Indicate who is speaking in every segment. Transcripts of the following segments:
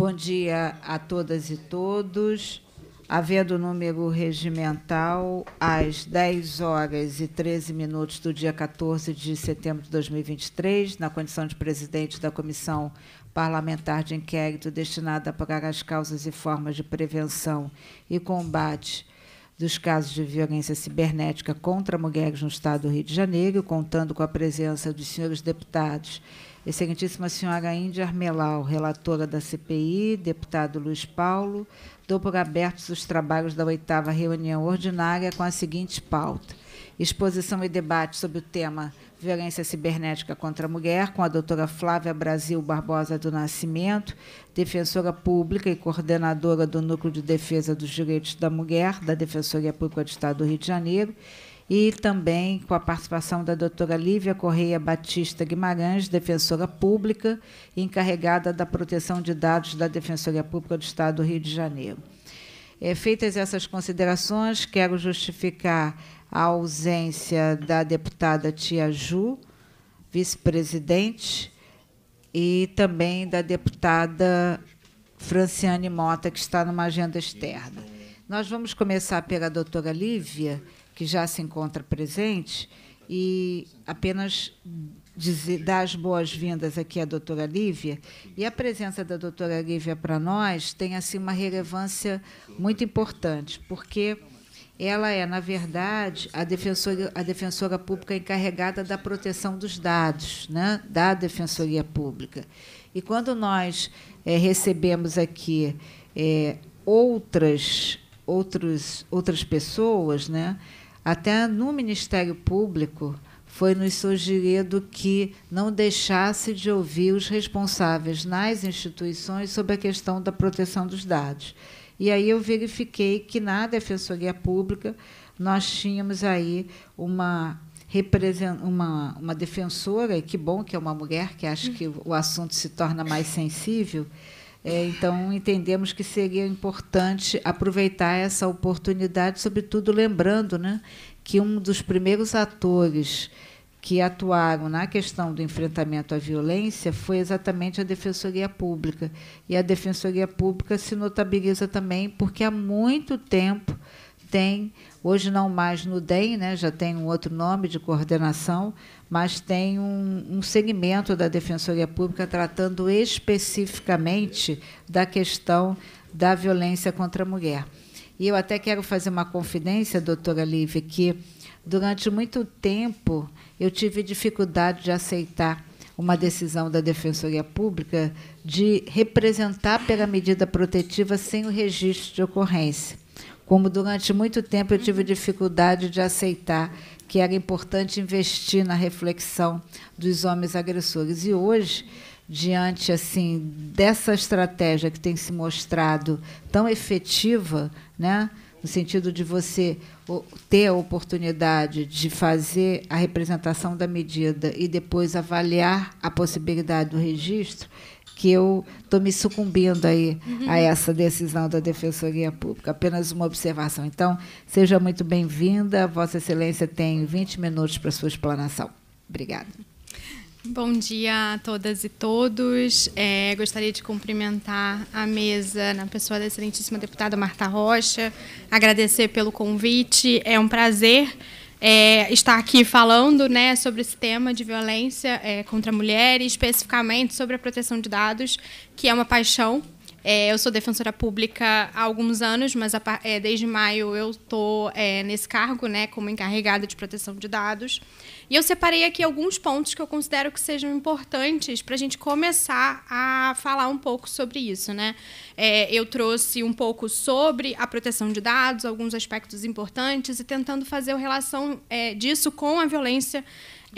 Speaker 1: Bom dia a todas e todos. Havendo número regimental, às 10 horas e 13 minutos do dia 14 de setembro de 2023, na condição de presidente da Comissão Parlamentar de Inquérito destinada a apagar as causas e formas de prevenção e combate dos casos de violência cibernética contra mulheres no Estado do Rio de Janeiro, contando com a presença dos senhores deputados Excelentíssima senhora Índia Armelau, relatora da CPI, deputado Luiz Paulo, dou por abertos os trabalhos da oitava reunião ordinária com a seguinte pauta. Exposição e debate sobre o tema Violência Cibernética contra a Mulher, com a doutora Flávia Brasil Barbosa do Nascimento, defensora pública e coordenadora do Núcleo de Defesa dos Direitos da Mulher, da Defensoria Pública do Estado do Rio de Janeiro, e também com a participação da doutora Lívia Correia Batista Guimarães, defensora pública e encarregada da proteção de dados da Defensoria Pública do Estado do Rio de Janeiro. É, feitas essas considerações, quero justificar a ausência da deputada Tia Ju, vice-presidente, e também da deputada Franciane Mota, que está numa agenda externa. Nós vamos começar pela doutora Lívia que já se encontra presente, e apenas dizer, dar as boas-vindas aqui à doutora Lívia. E a presença da doutora Lívia para nós tem assim, uma relevância muito importante, porque ela é, na verdade, a defensora, a defensora pública encarregada da proteção dos dados, né, da Defensoria Pública. E quando nós é, recebemos aqui é, outras, outros, outras pessoas, né, até no Ministério Público foi nos sugerido que não deixasse de ouvir os responsáveis nas instituições sobre a questão da proteção dos dados. E aí eu verifiquei que na Defensoria Pública nós tínhamos aí uma uma, uma defensora, e que bom que é uma mulher, que acho que o assunto se torna mais sensível, é, então, entendemos que seria importante aproveitar essa oportunidade, sobretudo lembrando né, que um dos primeiros atores que atuaram na questão do enfrentamento à violência foi exatamente a Defensoria Pública. E a Defensoria Pública se notabiliza também porque há muito tempo tem, hoje não mais no DEM, né, já tem um outro nome de coordenação, mas tem um, um segmento da Defensoria Pública tratando especificamente da questão da violência contra a mulher. E eu até quero fazer uma confidência, doutora Lívia, que durante muito tempo eu tive dificuldade de aceitar uma decisão da Defensoria Pública de representar pela medida protetiva sem o registro de ocorrência. Como durante muito tempo eu tive uhum. dificuldade de aceitar que era importante investir na reflexão dos homens agressores. E hoje, diante assim dessa estratégia que tem se mostrado tão efetiva, né, no sentido de você ter a oportunidade de fazer a representação da medida e depois avaliar a possibilidade do registro, que eu estou me sucumbindo aí a uhum. essa decisão da Defensoria Pública. Apenas uma observação. Então, seja muito bem-vinda. Vossa Excelência tem 20 minutos para sua explanação. Obrigada.
Speaker 2: Bom dia a todas e todos. É, gostaria de cumprimentar a mesa na pessoa da excelentíssima deputada Marta Rocha, agradecer pelo convite. É um prazer é, estar aqui falando né, sobre esse tema de violência é, contra a mulher especificamente sobre a proteção de dados, que é uma paixão é, eu sou defensora pública há alguns anos, mas a, é, desde maio eu estou é, nesse cargo, né, como encarregada de proteção de dados. E eu separei aqui alguns pontos que eu considero que sejam importantes para a gente começar a falar um pouco sobre isso. Né? É, eu trouxe um pouco sobre a proteção de dados, alguns aspectos importantes, e tentando fazer a relação é, disso com a violência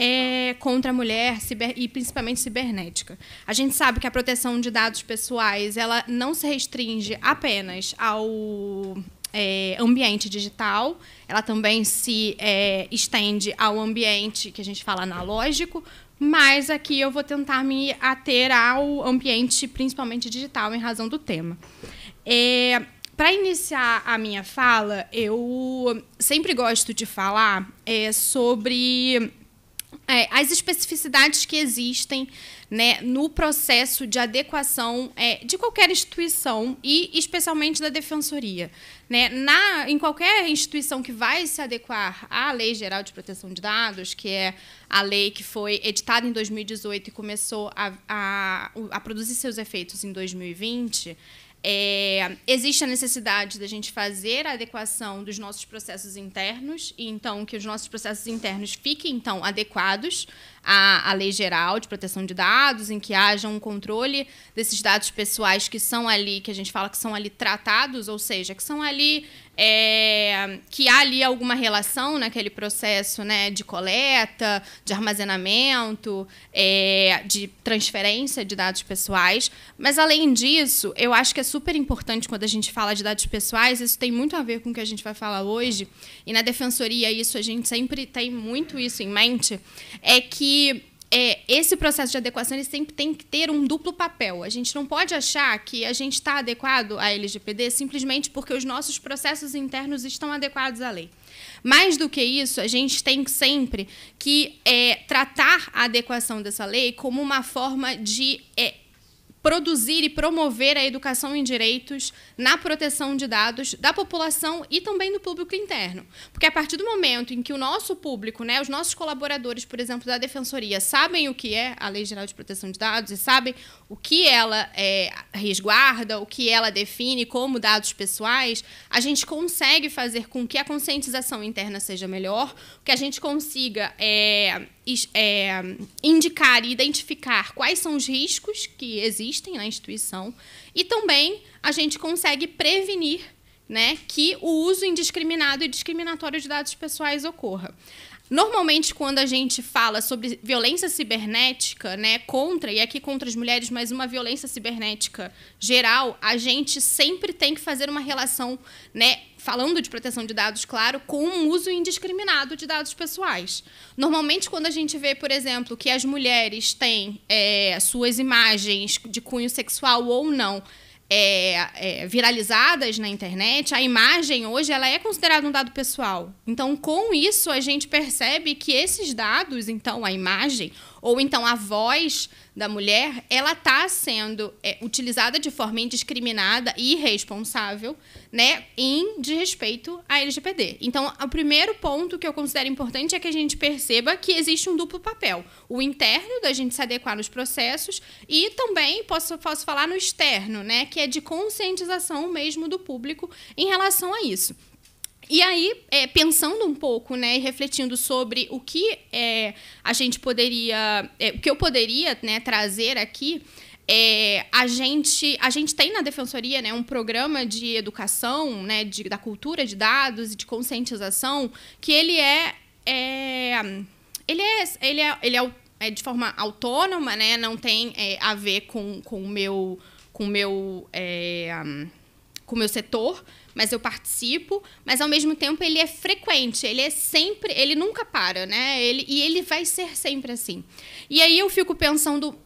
Speaker 2: é, contra a mulher ciber, e principalmente cibernética. A gente sabe que a proteção de dados pessoais ela não se restringe apenas ao é, ambiente digital, ela também se é, estende ao ambiente que a gente fala analógico, mas aqui eu vou tentar me ater ao ambiente principalmente digital em razão do tema. É, Para iniciar a minha fala, eu sempre gosto de falar é, sobre é, as especificidades que existem né, no processo de adequação é, de qualquer instituição e especialmente da defensoria. Né, na, em qualquer instituição que vai se adequar à Lei Geral de Proteção de Dados, que é a lei que foi editada em 2018 e começou a, a, a produzir seus efeitos em 2020, é, existe a necessidade da gente fazer a adequação dos nossos processos internos, e então que os nossos processos internos fiquem então adequados a, a Lei Geral de Proteção de Dados, em que haja um controle desses dados pessoais que são ali, que a gente fala que são ali tratados, ou seja, que são ali. É, que há ali alguma relação naquele processo né, de coleta, de armazenamento, é, de transferência de dados pessoais. Mas, além disso, eu acho que é super importante quando a gente fala de dados pessoais, isso tem muito a ver com o que a gente vai falar hoje, e na defensoria isso a gente sempre tem muito isso em mente, é que e é, esse processo de adequação ele sempre tem que ter um duplo papel. A gente não pode achar que a gente está adequado à LGPD simplesmente porque os nossos processos internos estão adequados à lei. Mais do que isso, a gente tem sempre que é, tratar a adequação dessa lei como uma forma de é, produzir e promover a educação em direitos na proteção de dados da população e também do público interno. Porque a partir do momento em que o nosso público, né, os nossos colaboradores, por exemplo, da defensoria, sabem o que é a Lei Geral de Proteção de Dados e sabem o que ela é, resguarda, o que ela define como dados pessoais, a gente consegue fazer com que a conscientização interna seja melhor, que a gente consiga é, é, indicar e identificar quais são os riscos que existem na instituição e também a gente consegue prevenir né, que o uso indiscriminado e discriminatório de dados pessoais ocorra. Normalmente, quando a gente fala sobre violência cibernética, né, contra, e aqui contra as mulheres, mas uma violência cibernética geral, a gente sempre tem que fazer uma relação, né, falando de proteção de dados, claro, com um uso indiscriminado de dados pessoais. Normalmente, quando a gente vê, por exemplo, que as mulheres têm é, suas imagens de cunho sexual ou não é, é, viralizadas na internet, a imagem hoje ela é considerada um dado pessoal. Então, com isso, a gente percebe que esses dados, então a imagem ou então a voz da mulher, ela está sendo é, utilizada de forma indiscriminada e irresponsável, né, em desrespeito à LGPD. Então, o primeiro ponto que eu considero importante é que a gente perceba que existe um duplo papel: o interno da gente se adequar nos processos e também posso, posso falar no externo, né, que é de conscientização mesmo do público em relação a isso. E aí, é, pensando um pouco, né, e refletindo sobre o que é, a gente poderia, é, o que eu poderia né, trazer aqui, é, a, gente, a gente tem na Defensoria né, um programa de educação, né, de, da cultura de dados e de conscientização, que ele é, é, ele é, ele é, ele é, é de forma autônoma, né, não tem é, a ver com o com meu, com meu, é, com meu setor, mas eu participo, mas ao mesmo tempo ele é frequente, ele é sempre, ele nunca para, né? Ele, e ele vai ser sempre assim. E aí eu fico pensando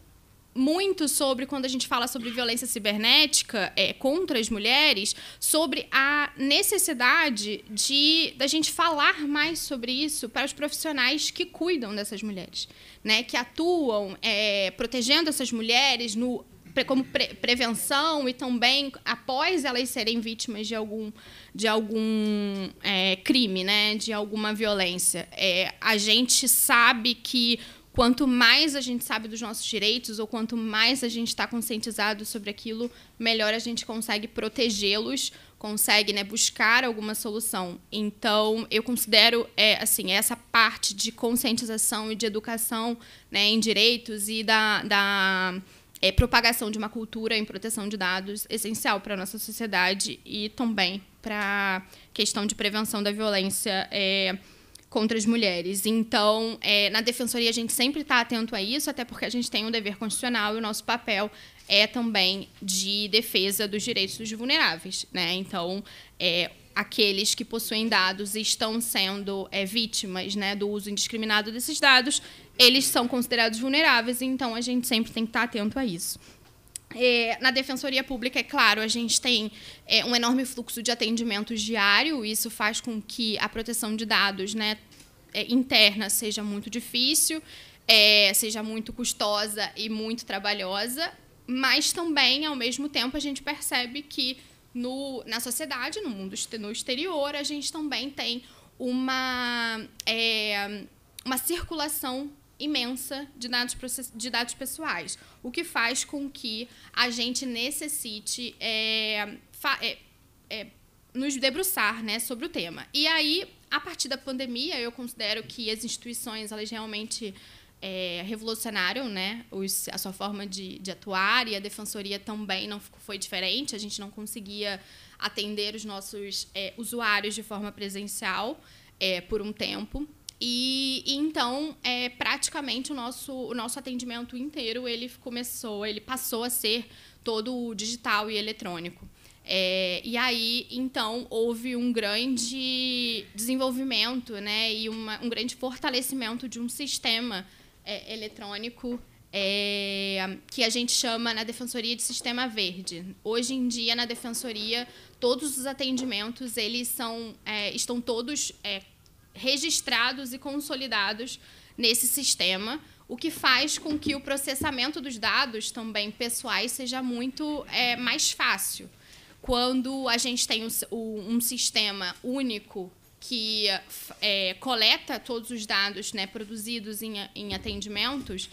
Speaker 2: muito sobre quando a gente fala sobre violência cibernética é, contra as mulheres, sobre a necessidade de da gente falar mais sobre isso para os profissionais que cuidam dessas mulheres, né, que atuam é, protegendo essas mulheres no como pre prevenção e também após elas serem vítimas de algum, de algum é, crime, né? de alguma violência. É, a gente sabe que quanto mais a gente sabe dos nossos direitos ou quanto mais a gente está conscientizado sobre aquilo, melhor a gente consegue protegê-los, consegue né, buscar alguma solução. Então, eu considero é, assim essa parte de conscientização e de educação né, em direitos e da, da é, propagação de uma cultura em proteção de dados essencial para a nossa sociedade e também para a questão de prevenção da violência é, contra as mulheres. Então, é, na Defensoria, a gente sempre está atento a isso, até porque a gente tem um dever constitucional e o nosso papel é também de defesa dos direitos dos vulneráveis. Né? Então, é, aqueles que possuem dados e estão sendo é, vítimas né, do uso indiscriminado desses dados eles são considerados vulneráveis, então a gente sempre tem que estar atento a isso. É, na Defensoria Pública, é claro, a gente tem é, um enorme fluxo de atendimentos diário, isso faz com que a proteção de dados né, é, interna seja muito difícil, é, seja muito custosa e muito trabalhosa, mas também, ao mesmo tempo, a gente percebe que no, na sociedade, no mundo no exterior, a gente também tem uma, é, uma circulação imensa de dados, de dados pessoais, o que faz com que a gente necessite é, é, é, nos debruçar né, sobre o tema. E aí, a partir da pandemia, eu considero que as instituições elas realmente é, revolucionaram né, os, a sua forma de, de atuar e a defensoria também não foi diferente, a gente não conseguia atender os nossos é, usuários de forma presencial é, por um tempo. E, e, então, é, praticamente o nosso, o nosso atendimento inteiro ele começou, ele passou a ser todo digital e eletrônico. É, e aí, então, houve um grande desenvolvimento né, e uma, um grande fortalecimento de um sistema é, eletrônico é, que a gente chama na defensoria de sistema verde. Hoje em dia na defensoria todos os atendimentos eles são é, estão todos é, registrados e consolidados nesse sistema, o que faz com que o processamento dos dados também pessoais seja muito é, mais fácil. Quando a gente tem um, um sistema único que é, coleta todos os dados né, produzidos em, em atendimentos,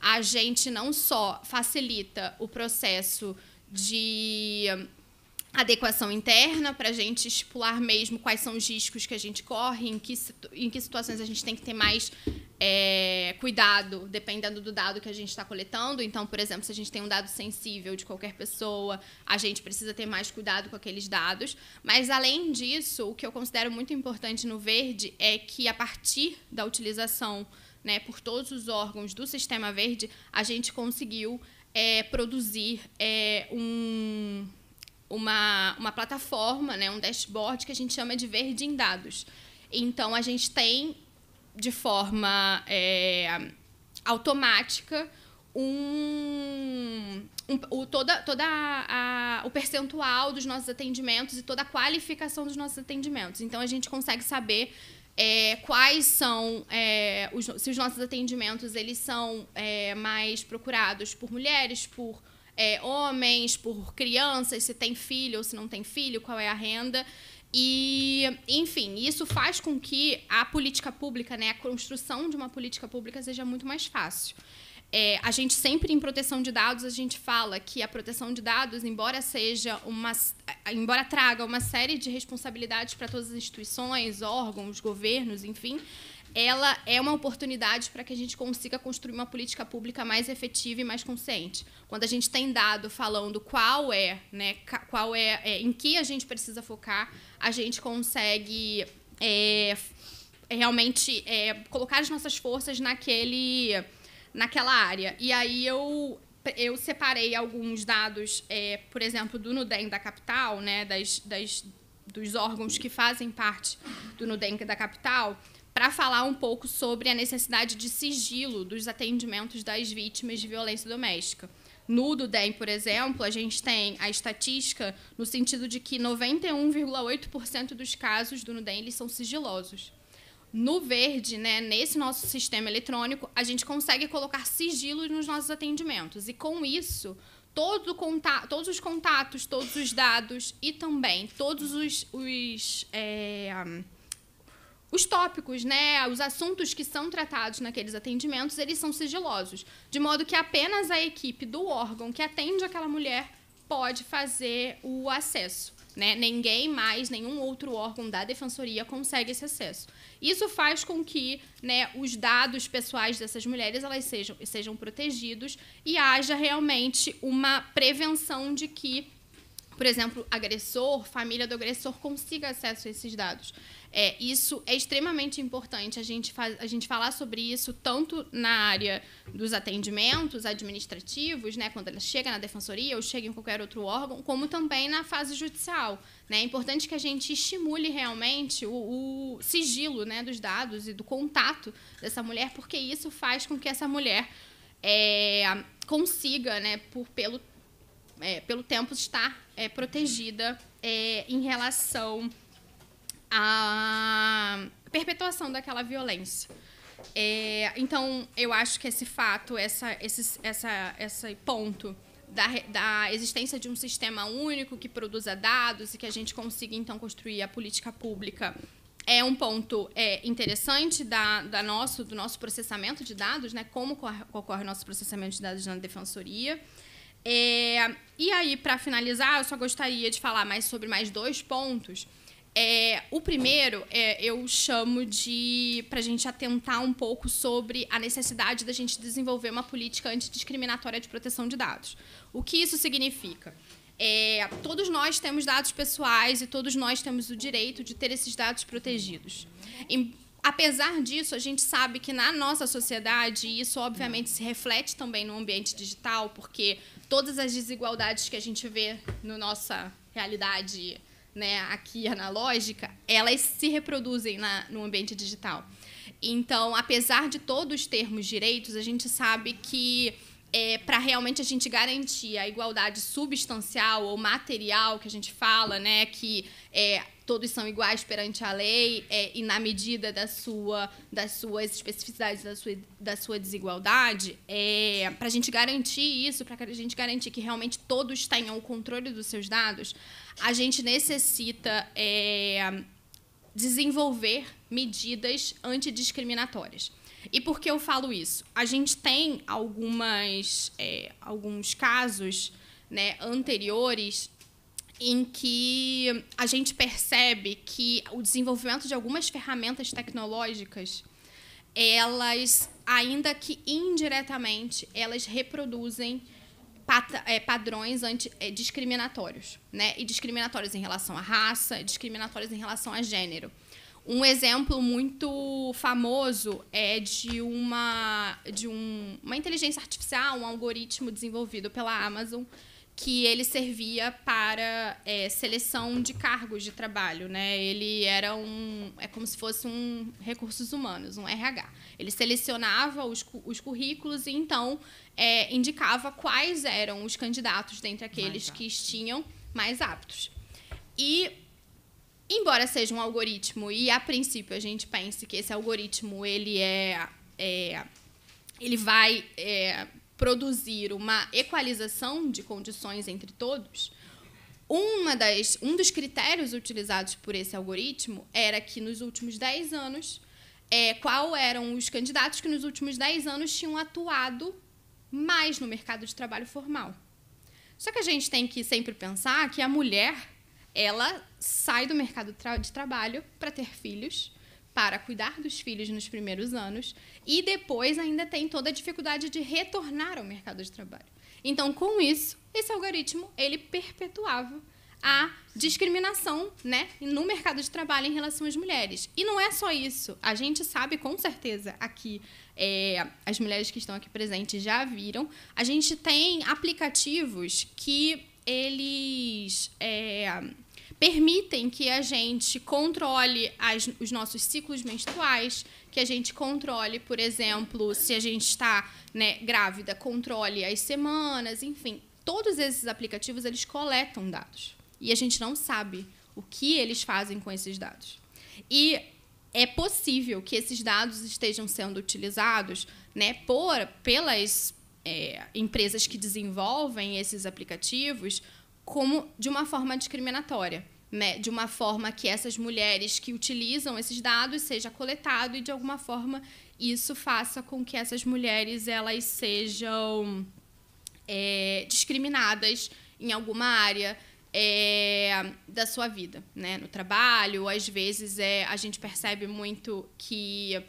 Speaker 2: a gente não só facilita o processo de adequação interna para a gente estipular mesmo quais são os riscos que a gente corre, em que, em que situações a gente tem que ter mais é, cuidado, dependendo do dado que a gente está coletando. Então, por exemplo, se a gente tem um dado sensível de qualquer pessoa, a gente precisa ter mais cuidado com aqueles dados. Mas, além disso, o que eu considero muito importante no verde é que, a partir da utilização né, por todos os órgãos do sistema verde, a gente conseguiu é, produzir é, um uma, uma plataforma, né, um dashboard que a gente chama de verde em dados. Então, a gente tem, de forma é, automática, um, um, o, toda, toda a, a, o percentual dos nossos atendimentos e toda a qualificação dos nossos atendimentos. Então, a gente consegue saber é, quais são é, os, se os nossos atendimentos eles são é, mais procurados por mulheres, por é, homens, por crianças, se tem filho ou se não tem filho, qual é a renda. E, enfim, isso faz com que a política pública, né, a construção de uma política pública seja muito mais fácil. É, a gente sempre em proteção de dados a gente fala que a proteção de dados, embora seja uma, embora traga uma série de responsabilidades para todas as instituições, órgãos, governos, enfim, ela é uma oportunidade para que a gente consiga construir uma política pública mais efetiva e mais consciente. Quando a gente tem dado falando qual é, né, qual é, é em que a gente precisa focar, a gente consegue é, realmente é, colocar as nossas forças naquele, naquela área. E aí eu eu separei alguns dados, é, por exemplo, do Nudem da capital, né, das, das, dos órgãos que fazem parte do Nudem da capital, para falar um pouco sobre a necessidade de sigilo dos atendimentos das vítimas de violência doméstica. No do DEM, por exemplo, a gente tem a estatística no sentido de que 91,8% dos casos do NUDEM eles são sigilosos. No verde, né, nesse nosso sistema eletrônico, a gente consegue colocar sigilo nos nossos atendimentos. E com isso, todo contato, todos os contatos, todos os dados e também todos os, os é, os tópicos, né, os assuntos que são tratados naqueles atendimentos, eles são sigilosos, de modo que apenas a equipe do órgão que atende aquela mulher pode fazer o acesso. Né? Ninguém mais, nenhum outro órgão da defensoria consegue esse acesso. Isso faz com que né, os dados pessoais dessas mulheres elas sejam, sejam protegidos e haja realmente uma prevenção de que, por exemplo, agressor, família do agressor consiga acesso a esses dados. É, isso é extremamente importante a gente, a gente falar sobre isso tanto na área dos atendimentos administrativos, né, quando ela chega na defensoria ou chega em qualquer outro órgão, como também na fase judicial. Né? É importante que a gente estimule realmente o, o sigilo né, dos dados e do contato dessa mulher, porque isso faz com que essa mulher é, consiga, né, por, pelo, é, pelo tempo, estar é, protegida é, em relação a perpetuação daquela violência. É, então, eu acho que esse fato, essa, esse, essa, esse ponto da, da existência de um sistema único que produza dados e que a gente consiga, então, construir a política pública é um ponto é, interessante da, da nosso, do nosso processamento de dados, né? como ocorre, o nosso processamento de dados na defensoria. É, e aí, para finalizar, eu só gostaria de falar mais sobre mais dois pontos é, o primeiro é, eu chamo de para a gente atentar um pouco sobre a necessidade da gente desenvolver uma política antidiscriminatória de proteção de dados. O que isso significa? É, todos nós temos dados pessoais e todos nós temos o direito de ter esses dados protegidos. apesar disso, a gente sabe que na nossa sociedade, e isso obviamente se reflete também no ambiente digital, porque todas as desigualdades que a gente vê na no nossa realidade né, aqui analógica, elas se reproduzem na, no ambiente digital. Então, apesar de todos termos direitos, a gente sabe que é, para realmente a gente garantir a igualdade substancial ou material que a gente fala, né, que é, todos são iguais perante a lei é, e na medida da sua, das suas especificidades, da sua, da sua desigualdade, é, para a gente garantir isso, para a gente garantir que realmente todos tenham o controle dos seus dados, a gente necessita é, desenvolver medidas antidiscriminatórias. E por que eu falo isso? A gente tem algumas, é, alguns casos né, anteriores em que a gente percebe que o desenvolvimento de algumas ferramentas tecnológicas, elas, ainda que indiretamente, elas reproduzem eh, padrões anti, eh, discriminatórios, né? E discriminatórios em relação à raça, discriminatórios em relação a gênero. Um exemplo muito famoso é de uma de um, uma inteligência artificial, um algoritmo desenvolvido pela Amazon, que ele servia para é, seleção de cargos de trabalho, né? Ele era um, é como se fosse um recursos humanos, um RH. Ele selecionava os, os currículos e então é, indicava quais eram os candidatos dentre aqueles que tinham mais aptos. E embora seja um algoritmo e a princípio a gente pense que esse algoritmo ele é, é ele vai é, produzir uma equalização de condições entre todos, uma das, um dos critérios utilizados por esse algoritmo era que nos últimos 10 anos, é, qual eram os candidatos que nos últimos 10 anos tinham atuado mais no mercado de trabalho formal. Só que a gente tem que sempre pensar que a mulher, ela sai do mercado de trabalho para ter filhos, para cuidar dos filhos nos primeiros anos e depois ainda tem toda a dificuldade de retornar ao mercado de trabalho. Então, com isso, esse algoritmo ele perpetuava a discriminação né, no mercado de trabalho em relação às mulheres. E não é só isso. A gente sabe com certeza aqui, é, as mulheres que estão aqui presentes já viram, a gente tem aplicativos que eles. É, permitem que a gente controle as, os nossos ciclos menstruais, que a gente controle, por exemplo, se a gente está né, grávida, controle as semanas, enfim. Todos esses aplicativos eles coletam dados e a gente não sabe o que eles fazem com esses dados. E é possível que esses dados estejam sendo utilizados né, por, pelas é, empresas que desenvolvem esses aplicativos como de uma forma discriminatória né, de uma forma que essas mulheres que utilizam esses dados seja coletado e de alguma forma isso faça com que essas mulheres elas sejam é, discriminadas em alguma área é, da sua vida, né, no trabalho. Às vezes é, a gente percebe muito que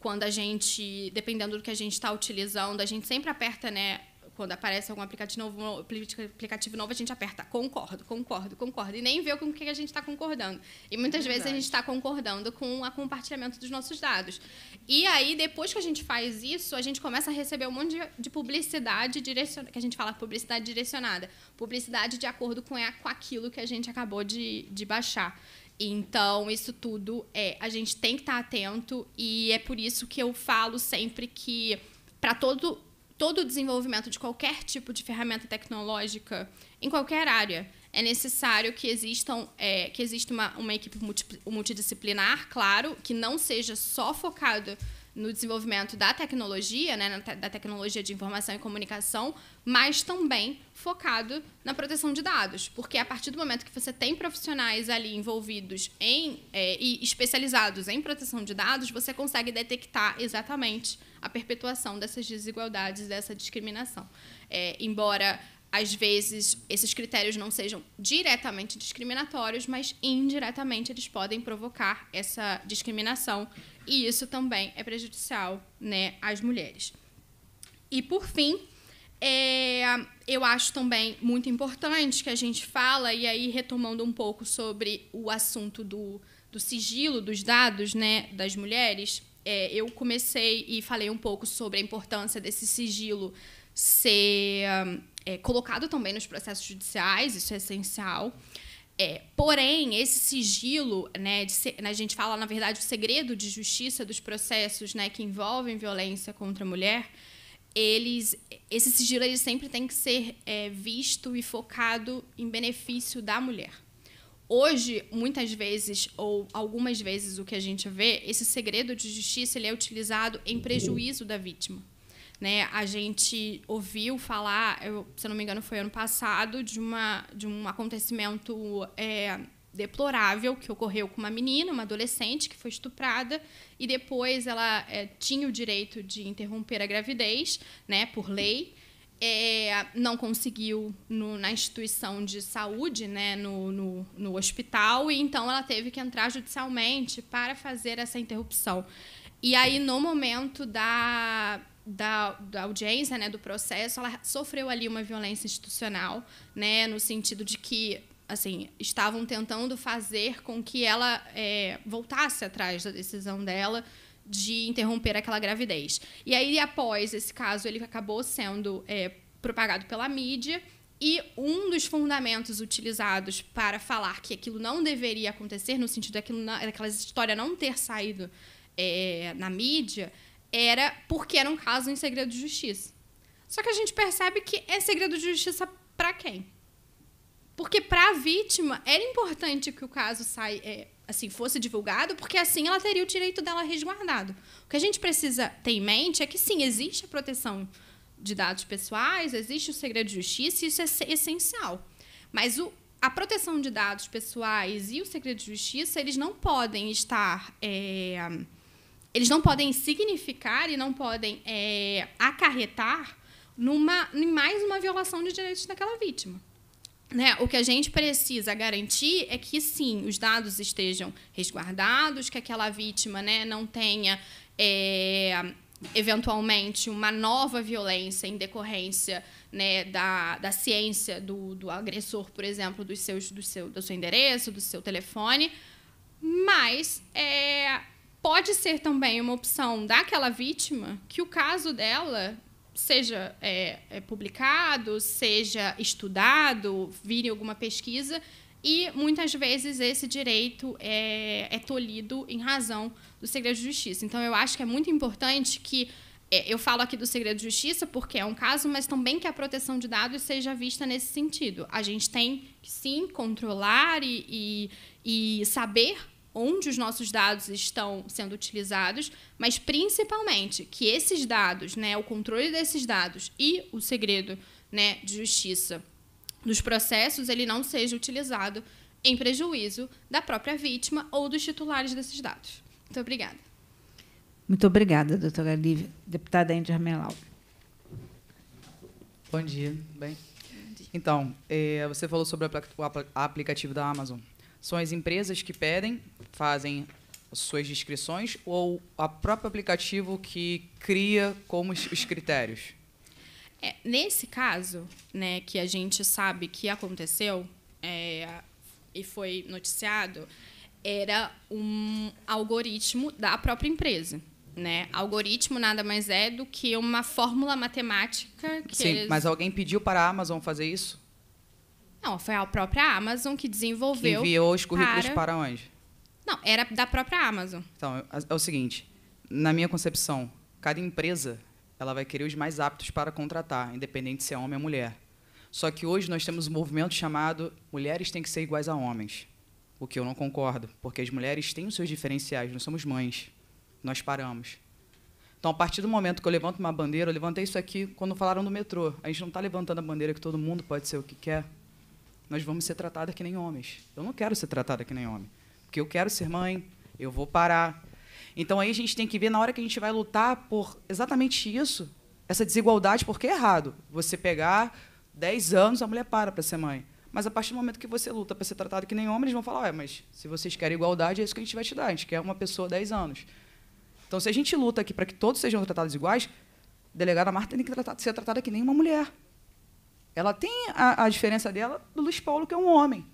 Speaker 2: quando a gente, dependendo do que a gente está utilizando, a gente sempre aperta, né, quando aparece algum aplicativo novo, aplicativo novo, a gente aperta concordo, concordo, concordo. E nem vê com o que a gente está concordando. E é muitas é vezes a gente está concordando com o compartilhamento dos nossos dados. E aí, depois que a gente faz isso, a gente começa a receber um monte de publicidade direcionada, que a gente fala publicidade direcionada. Publicidade de acordo com, é, com aquilo que a gente acabou de, de baixar. Então, isso tudo é. A gente tem que estar tá atento e é por isso que eu falo sempre que para todo todo o desenvolvimento de qualquer tipo de ferramenta tecnológica, em qualquer área, é necessário que, existam, é, que exista uma, uma equipe multidisciplinar, claro, que não seja só focada no desenvolvimento da tecnologia, né, da tecnologia de informação e comunicação, mas também focado na proteção de dados, porque a partir do momento que você tem profissionais ali envolvidos em é, e especializados em proteção de dados, você consegue detectar exatamente a perpetuação dessas desigualdades, dessa discriminação. É, embora às vezes esses critérios não sejam diretamente discriminatórios, mas indiretamente eles podem provocar essa discriminação e isso também é prejudicial, né, às mulheres. E por fim, é, eu acho também muito importante que a gente fala e aí retomando um pouco sobre o assunto do, do sigilo dos dados, né, das mulheres. É, eu comecei e falei um pouco sobre a importância desse sigilo ser hum, é, colocado também nos processos judiciais, isso é essencial. É, porém, esse sigilo, né, de, né, a gente fala, na verdade, o segredo de justiça dos processos né, que envolvem violência contra a mulher, eles, esse sigilo ele sempre tem que ser é, visto e focado em benefício da mulher. Hoje, muitas vezes, ou algumas vezes, o que a gente vê, esse segredo de justiça ele é utilizado em prejuízo da vítima. Né? A gente ouviu falar, eu, se eu não me engano, foi ano passado, de, uma, de um acontecimento é, deplorável que ocorreu com uma menina, uma adolescente que foi estuprada e depois ela é, tinha o direito de interromper a gravidez, né, por lei. É, não conseguiu no, na instituição de saúde, né, no, no, no, hospital, e então ela teve que entrar judicialmente para fazer essa interrupção. E aí, no momento da, da, da, audiência, né, do processo, ela sofreu ali uma violência institucional, né, no sentido de que assim estavam tentando fazer com que ela é, voltasse atrás da decisão dela de interromper aquela gravidez. E aí após esse caso ele acabou sendo é, propagado pela mídia e um dos fundamentos utilizados para falar que aquilo não deveria acontecer, no sentido daquilo, daquela história não ter saído é, na mídia, era porque era um caso em segredo de justiça. Só que a gente percebe que é segredo de justiça para quem? Porque para a vítima era importante que o caso sai, é, assim fosse divulgado, porque assim ela teria o direito dela resguardado. O que a gente precisa ter em mente é que sim, existe a proteção de dados pessoais, existe o segredo de justiça, e isso é essencial. Mas o, a proteção de dados pessoais e o segredo de justiça, eles não podem estar é, eles não podem significar e não podem é, acarretar numa, em mais uma violação de direitos daquela vítima. Né? O que a gente precisa garantir é que, sim, os dados estejam resguardados, que aquela vítima né, não tenha, é, eventualmente, uma nova violência em decorrência né, da, da ciência do, do agressor, por exemplo, dos seus, do, seu, do seu endereço, do seu telefone, mas é, pode ser também uma opção daquela vítima que o caso dela seja é, é publicado, seja estudado, vire alguma pesquisa, e muitas vezes esse direito é, é tolhido em razão do segredo de justiça. Então, eu acho que é muito importante que. É, eu falo aqui do segredo de justiça porque é um caso, mas também que a proteção de dados seja vista nesse sentido. A gente tem que, sim, controlar e, e, e saber onde os nossos dados estão sendo utilizados, mas principalmente que esses dados, né, o controle desses dados e o segredo né, de justiça dos processos, ele não seja utilizado em prejuízo da própria vítima ou dos titulares desses dados. Muito obrigada.
Speaker 1: Muito obrigada, doutora Lívia. Deputada Índia Melau.
Speaker 3: Bom dia. Bem, então, eh, você falou sobre o aplicativo da Amazon. São as empresas que pedem fazem suas descrições ou o próprio aplicativo que cria como os critérios?
Speaker 2: É, nesse caso, né, que a gente sabe que aconteceu é, e foi noticiado, era um algoritmo da própria empresa. Né? Algoritmo nada mais é do que uma fórmula matemática que. Sim, eles... mas
Speaker 3: alguém pediu para a Amazon fazer isso?
Speaker 2: Não, foi a própria Amazon que desenvolveu. Que enviou os currículos para, para onde? Não, era da própria Amazon.
Speaker 3: Então, é, é o seguinte, na minha concepção, cada empresa ela vai querer os mais aptos para contratar, independente se é homem ou mulher. Só que hoje nós temos um movimento chamado mulheres têm que ser iguais a homens. O que eu não concordo, porque as mulheres têm os seus diferenciais, nós somos mães. Nós paramos. Então, a partir do momento que eu levanto uma bandeira, eu levantei isso aqui quando falaram do metrô. A gente não está levantando a bandeira que todo mundo pode ser o que quer. Nós vamos ser tratadas que nem homens. Eu não quero ser tratada que nem homem porque eu quero ser mãe, eu vou parar. Então aí a gente tem que ver na hora que a gente vai lutar por exatamente isso, essa desigualdade, porque é errado. Você pegar 10 anos, a mulher para para ser mãe. Mas a partir do momento que você luta para ser tratado que nem homem, eles vão falar: Ué, mas se vocês querem igualdade, é isso que a gente vai te dar. A gente quer uma pessoa 10 anos. Então, se a gente luta aqui para que todos sejam tratados iguais, a delegada Marta tem que tratar, ser tratada que nem uma mulher. Ela tem a, a diferença dela do Luiz Paulo, que é um homem.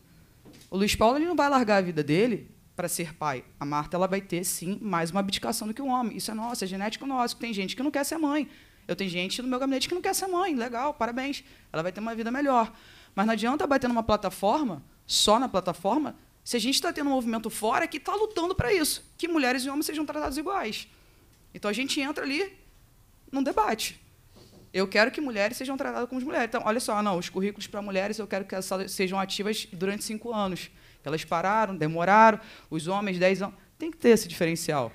Speaker 3: O Luiz Paulo ele não vai largar a vida dele para ser pai. A Marta ela vai ter, sim, mais uma abdicação do que o um homem. Isso é nosso, é genético nosso. Tem gente que não quer ser mãe. Eu tenho gente no meu gabinete que não quer ser mãe. Legal, parabéns. Ela vai ter uma vida melhor. Mas não adianta bater numa plataforma, só na plataforma, se a gente está tendo um movimento fora que está lutando para isso, que mulheres e homens sejam tratados iguais. Então a gente entra ali num debate. Eu quero que mulheres sejam tratadas como mulheres. Então, olha só, não, os currículos para mulheres eu quero que elas sejam ativas durante cinco anos. Elas pararam, demoraram, os homens, dez anos. Tem que ter esse diferencial.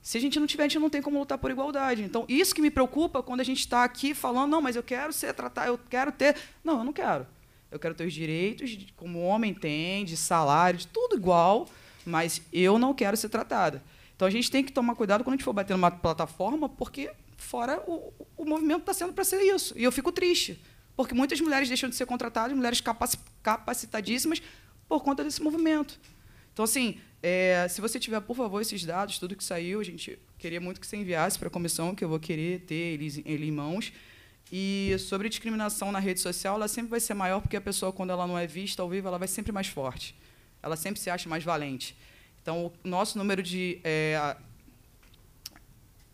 Speaker 3: Se a gente não tiver, a gente não tem como lutar por igualdade. Então, isso que me preocupa quando a gente está aqui falando, não, mas eu quero ser tratado, eu quero ter. Não, eu não quero. Eu quero ter os direitos, como o homem tem, de salário, de tudo igual, mas eu não quero ser tratada. Então, a gente tem que tomar cuidado quando a gente for bater numa plataforma, porque Fora o, o movimento está sendo para ser isso. E eu fico triste, porque muitas mulheres deixam de ser contratadas, mulheres capacitadíssimas, por conta desse movimento. Então, assim, é, se você tiver, por favor, esses dados, tudo que saiu, a gente queria muito que você enviasse para a comissão, que eu vou querer ter ele, ele em mãos. E sobre discriminação na rede social, ela sempre vai ser maior, porque a pessoa, quando ela não é vista ao vivo, ela vai sempre mais forte. Ela sempre se acha mais valente. Então, o nosso número de é,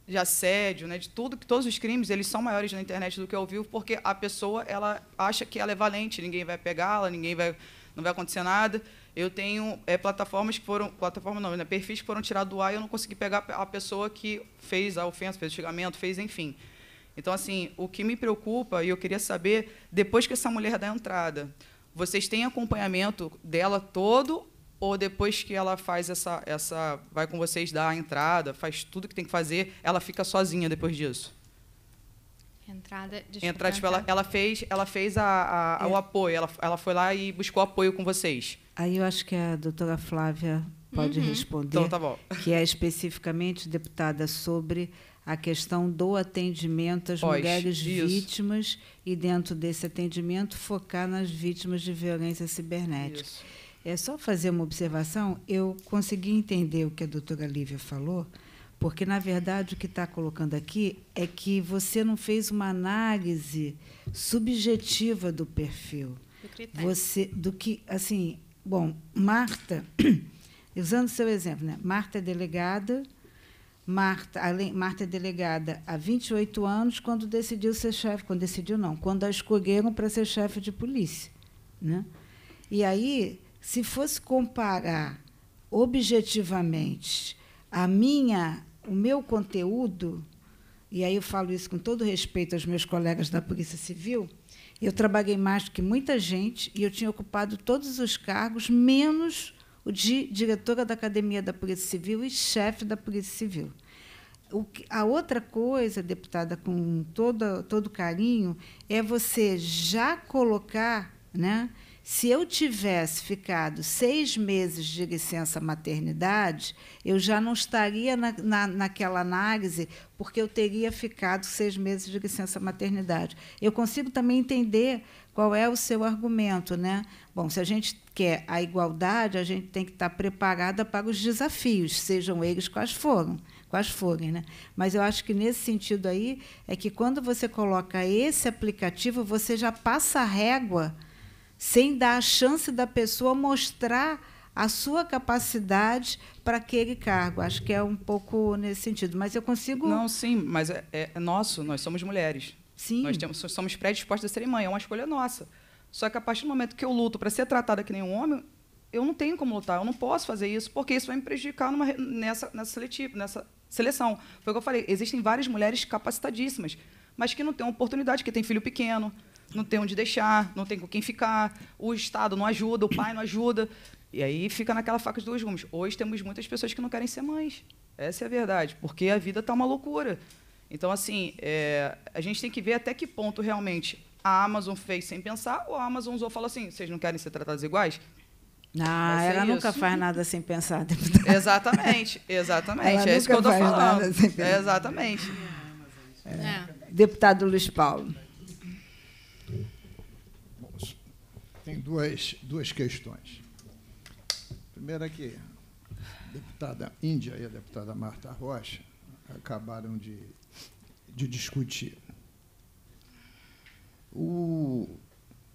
Speaker 3: de assédio, né, de tudo que todos os crimes eles são maiores na internet do que ao vivo, porque a pessoa ela acha que ela é valente, ninguém vai pegá-la, ninguém vai, não vai acontecer nada. Eu tenho é, plataformas que foram, plataforma não, né, perfis que foram tirados do ar e eu não consegui pegar a pessoa que fez a ofensa, fez o xingamento, fez, enfim. Então assim, o que me preocupa e eu queria saber depois que essa mulher dá entrada, vocês têm acompanhamento dela todo ou depois que ela faz essa, essa vai com vocês dar a entrada, faz tudo que tem que fazer, ela fica sozinha depois disso?
Speaker 2: Entrada, Entrar, tipo, ela,
Speaker 3: ela, fez, ela fez a, a, a é. o apoio, ela, ela foi lá e buscou apoio com vocês.
Speaker 1: Aí eu acho que a doutora Flávia pode uhum. responder, então, tá bom. que é especificamente, deputada, sobre a questão do atendimento às Pós, mulheres isso. vítimas e, dentro desse atendimento, focar nas vítimas de violência cibernética. Isso. É só fazer uma observação. Eu consegui entender o que a doutora Lívia falou, porque, na verdade, o que está colocando aqui é que você não fez uma análise subjetiva do perfil. Do critério. Você, do que, assim, bom, Marta, usando seu exemplo, né? Marta é delegada, Marta, além, Marta é delegada há 28 anos quando decidiu ser chefe, quando decidiu não, quando a escolheram para ser chefe de polícia, né? E aí se fosse comparar objetivamente a minha, o meu conteúdo, e aí eu falo isso com todo respeito aos meus colegas da Polícia Civil, eu trabalhei mais do que muita gente e eu tinha ocupado todos os cargos, menos o de diretora da Academia da Polícia Civil e chefe da Polícia Civil. Que, a outra coisa, deputada, com todo, todo carinho, é você já colocar né, se eu tivesse ficado seis meses de licença maternidade, eu já não estaria na, na, naquela análise, porque eu teria ficado seis meses de licença maternidade. Eu consigo também entender qual é o seu argumento, né? Bom, se a gente quer a igualdade, a gente tem que estar preparada para os desafios, sejam eles quais forem, quais forem, né? Mas eu acho que nesse sentido aí é que quando você coloca esse aplicativo, você já passa a régua sem dar a chance da pessoa mostrar a sua capacidade para aquele cargo. Acho que é um pouco
Speaker 3: nesse sentido. Mas eu consigo. Não, sim, mas é, é, é nosso, nós somos mulheres. Sim. Nós temos, somos predispostas a serem mãe, é uma escolha nossa. Só que a partir do momento que eu luto para ser tratada que nem um homem, eu não tenho como lutar, eu não posso fazer isso, porque isso vai me prejudicar numa, nessa, nessa, nessa seleção. Foi o que eu falei, existem várias mulheres capacitadíssimas, mas que não têm oportunidade, que têm filho pequeno, não tem onde deixar, não tem com quem ficar, o Estado não ajuda, o pai não ajuda. E aí fica naquela faca de dois gumes. Hoje temos muitas pessoas que não querem ser mães. Essa é a verdade, porque a vida está uma loucura. Então, assim, é, a gente tem que ver até que ponto realmente a Amazon fez sem pensar ou a Amazon usou falou assim: vocês não querem ser tratados iguais?
Speaker 1: Ah, ela nunca faz nada sem pensar, deputada.
Speaker 3: Exatamente, exatamente. Ela é isso que eu estou falando. exatamente.
Speaker 1: É. Deputado Luiz Paulo.
Speaker 4: tem duas, duas questões. Primeira é que a deputada Índia e a deputada Marta Rocha acabaram de, de discutir. O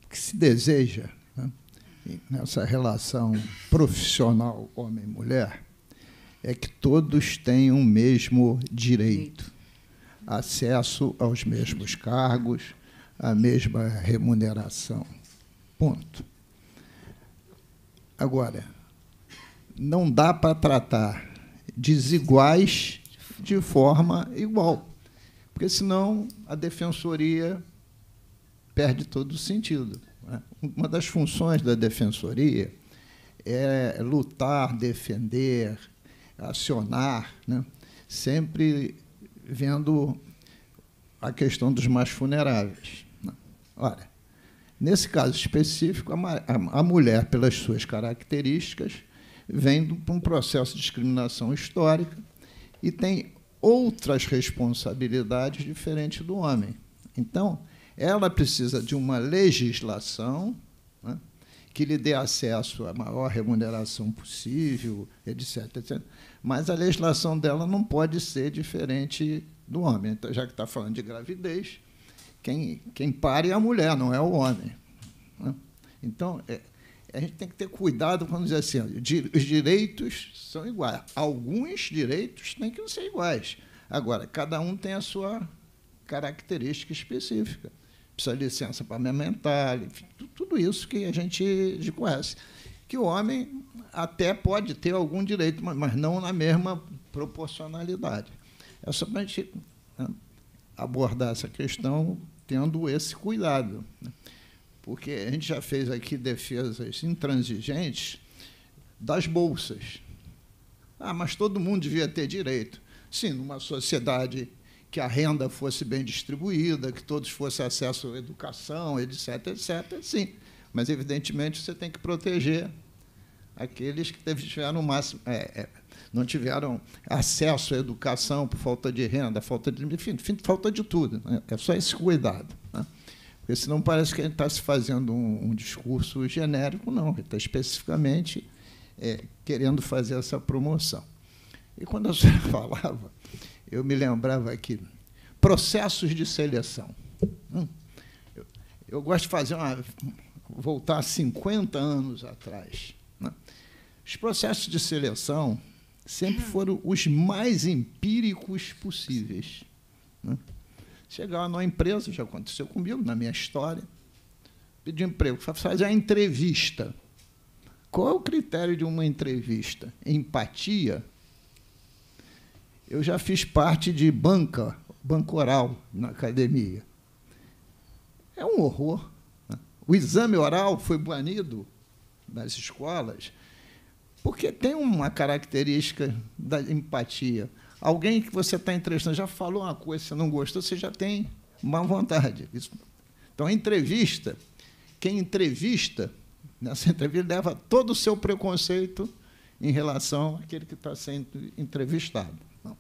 Speaker 4: que se deseja né, nessa relação profissional homem-mulher é que todos tenham o mesmo direito, acesso aos mesmos cargos, a mesma remuneração. Ponto. Agora, não dá para tratar desiguais de forma igual, porque senão a defensoria perde todo o sentido. Né? Uma das funções da defensoria é lutar, defender, acionar, né? sempre vendo a questão dos mais vulneráveis. Né? Olha, Nesse caso específico, a, a, a mulher, pelas suas características, vem de um processo de discriminação histórica e tem outras responsabilidades diferentes do homem. Então, ela precisa de uma legislação né, que lhe dê acesso à maior remuneração possível, etc, etc. Mas a legislação dela não pode ser diferente do homem. Então, já que está falando de gravidez, quem, quem pare é a mulher, não é o homem. Né? Então, é, a gente tem que ter cuidado quando diz assim: os direitos são iguais. Alguns direitos têm que ser iguais. Agora, cada um tem a sua característica específica. Precisa de licença para amamentar, enfim, tudo isso que a gente conhece. Que o homem até pode ter algum direito, mas não na mesma proporcionalidade. É só para a gente né, abordar essa questão tendo esse cuidado. Né? Porque a gente já fez aqui defesas intransigentes das bolsas. Ah, mas todo mundo devia ter direito. Sim, numa sociedade que a renda fosse bem distribuída, que todos fossem acesso à educação, etc, etc, sim. Mas, evidentemente, você tem que proteger aqueles que tiveram o máximo, é, é não tiveram acesso à educação por falta de renda, falta de enfim, falta de tudo. Né? É só esse cuidado. Né? Porque senão parece que a gente está se fazendo um, um discurso genérico, não, está especificamente é, querendo fazer essa promoção. E quando a senhora falava, eu me lembrava aqui, processos de seleção. Hum, eu, eu gosto de fazer uma, voltar 50 anos atrás. Né? Os processos de seleção sempre uhum. foram os mais empíricos possíveis. Né? Chegar numa empresa, já aconteceu comigo, na minha história, pedir emprego, fazer a entrevista. Qual é o critério de uma entrevista? Empatia? Eu já fiz parte de banca, banco oral na academia. É um horror. Né? O exame oral foi banido nas escolas porque tem uma característica da empatia. Alguém que você está entrevistando já falou uma coisa, você não gostou, você já tem má vontade. Isso. Então, a entrevista, quem entrevista, nessa entrevista, leva todo o seu preconceito em relação àquele que está sendo entrevistado. Não.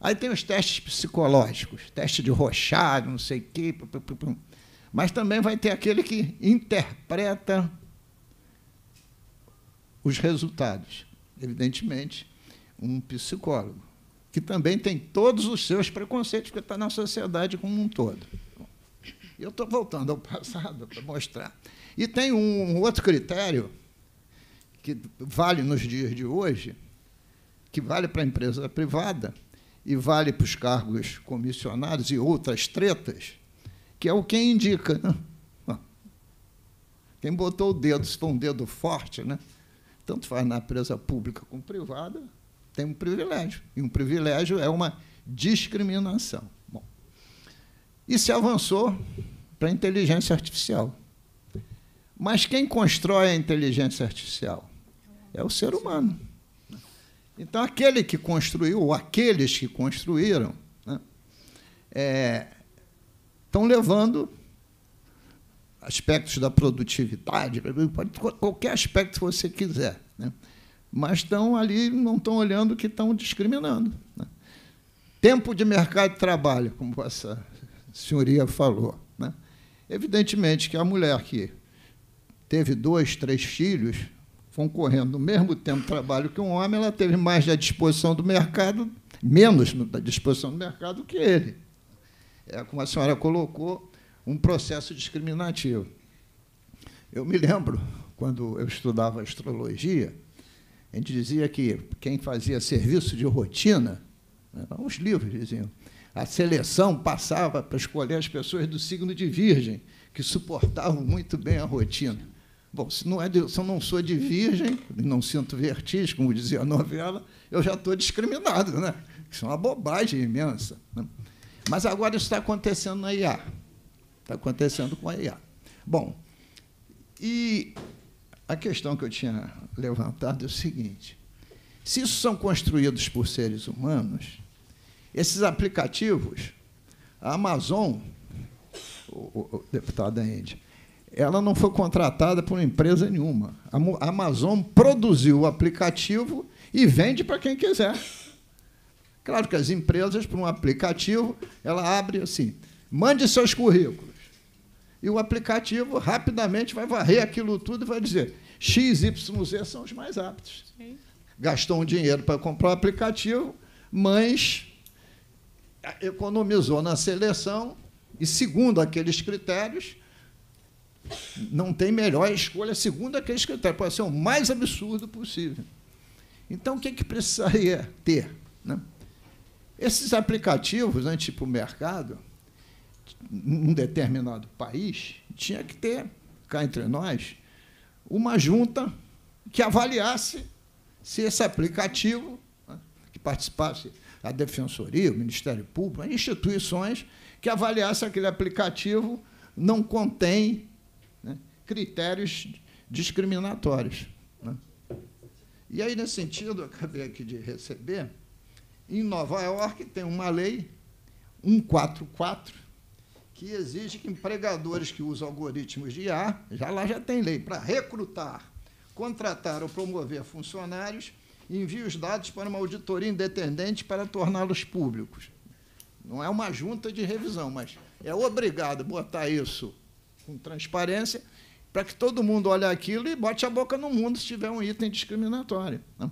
Speaker 4: Aí tem os testes psicológicos, teste de rochado, não sei o quê. Mas também vai ter aquele que interpreta os resultados. Evidentemente, um psicólogo, que também tem todos os seus preconceitos, porque está na sociedade como um todo. Eu estou voltando ao passado para mostrar. E tem um, outro critério que vale nos dias de hoje, que vale para a empresa privada e vale para os cargos comissionados e outras tretas, que é o quem indica. Né? Quem botou o dedo, se for um dedo forte, né? tanto faz na empresa pública como privada, tem um privilégio. E um privilégio é uma discriminação. Bom, e se avançou para a inteligência artificial. Mas quem constrói a inteligência artificial? É o ser humano. Então, aquele que construiu, ou aqueles que construíram, né, é, estão levando aspectos da produtividade, pode, qualquer aspecto que você quiser. Né? Mas estão ali, não estão olhando que estão discriminando. Né? Tempo de mercado de trabalho, como essa senhoria falou. Né? Evidentemente que a mulher que teve dois, três filhos, concorrendo no mesmo tempo de trabalho que um homem, ela teve mais da disposição do mercado, menos da disposição do mercado que ele. É como a senhora colocou, um processo discriminativo. Eu me lembro, quando eu estudava astrologia, a gente dizia que quem fazia serviço de rotina, né, os livros diziam, a seleção passava para escolher as pessoas do signo de Virgem, que suportavam muito bem a rotina. Bom, se, não é de, se eu não sou de virgem, não sinto vertigem, como dizia a novela, eu já estou discriminado, né? Isso é uma bobagem imensa. Né? Mas agora isso está acontecendo na IA. Está acontecendo com a IA. Bom, e a questão que eu tinha levantado é o seguinte: se isso são construídos por seres humanos, esses aplicativos, a Amazon, o, o, deputado Andy, ela não foi contratada por empresa nenhuma. A Amazon produziu o aplicativo e vende para quem quiser. Claro que as empresas, para um aplicativo, ela abre assim: mande seus currículos e o aplicativo rapidamente vai varrer aquilo tudo e vai dizer X, Y, Z são os mais aptos. Sim. Gastou um dinheiro para comprar o aplicativo, mas economizou na seleção e, segundo aqueles critérios, não tem melhor escolha segundo aqueles critérios. Pode ser o mais absurdo possível. Então, o que, é que precisaria ter? Né? Esses aplicativos, né, tipo mercado, num determinado país, tinha que ter, cá entre nós, uma junta que avaliasse se esse aplicativo, né, que participasse a Defensoria, o Ministério Público, instituições que avaliasse aquele aplicativo não contém né, critérios discriminatórios. Né. E aí, nesse sentido, eu acabei aqui de receber, em Nova York tem uma lei 144 que exige que empregadores que usam algoritmos de IA, já lá já tem lei, para recrutar, contratar ou promover funcionários, envie os dados para uma auditoria independente para torná-los públicos. Não é uma junta de revisão, mas é obrigado botar isso com transparência para que todo mundo olhe aquilo e bote a boca no mundo se tiver um item discriminatório. Né?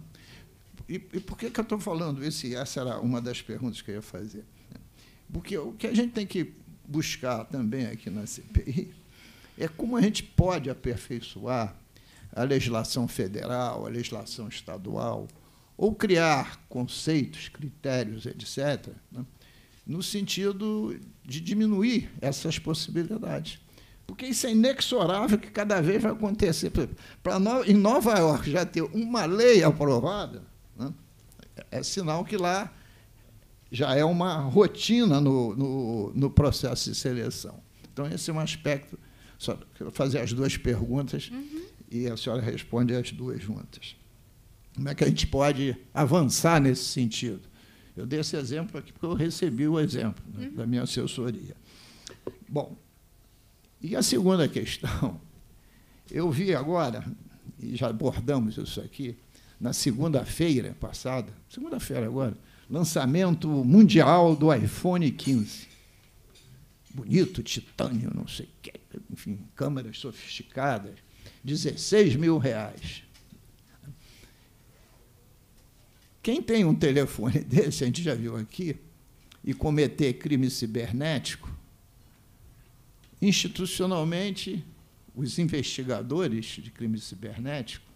Speaker 4: E, e, por que, que eu estou falando isso? E essa era uma das perguntas que eu ia fazer. Né? Porque o que a gente tem que buscar também aqui na CPI é como a gente pode aperfeiçoar a legislação federal, a legislação estadual, ou criar conceitos, critérios, etc., né, no sentido de diminuir essas possibilidades. Porque isso é inexorável que cada vez vai acontecer. Para no, em Nova York já ter uma lei aprovada, né, é sinal que lá já é uma rotina no, no, no processo de seleção. Então, esse é um aspecto. Só quero fazer as duas perguntas uhum. e a senhora responde as duas juntas. Como é que a gente pode avançar nesse sentido? Eu dei esse exemplo aqui porque eu recebi o exemplo né, uhum. da minha assessoria. Bom, e a segunda questão, eu vi agora, e já abordamos isso aqui, na segunda-feira passada, segunda-feira agora, lançamento mundial do iPhone 15. Bonito, titânio, não sei o quê, enfim, câmeras sofisticadas, 16 mil reais. Quem tem um telefone desse, a gente já viu aqui, e cometer crime cibernético, institucionalmente, os investigadores de crime cibernético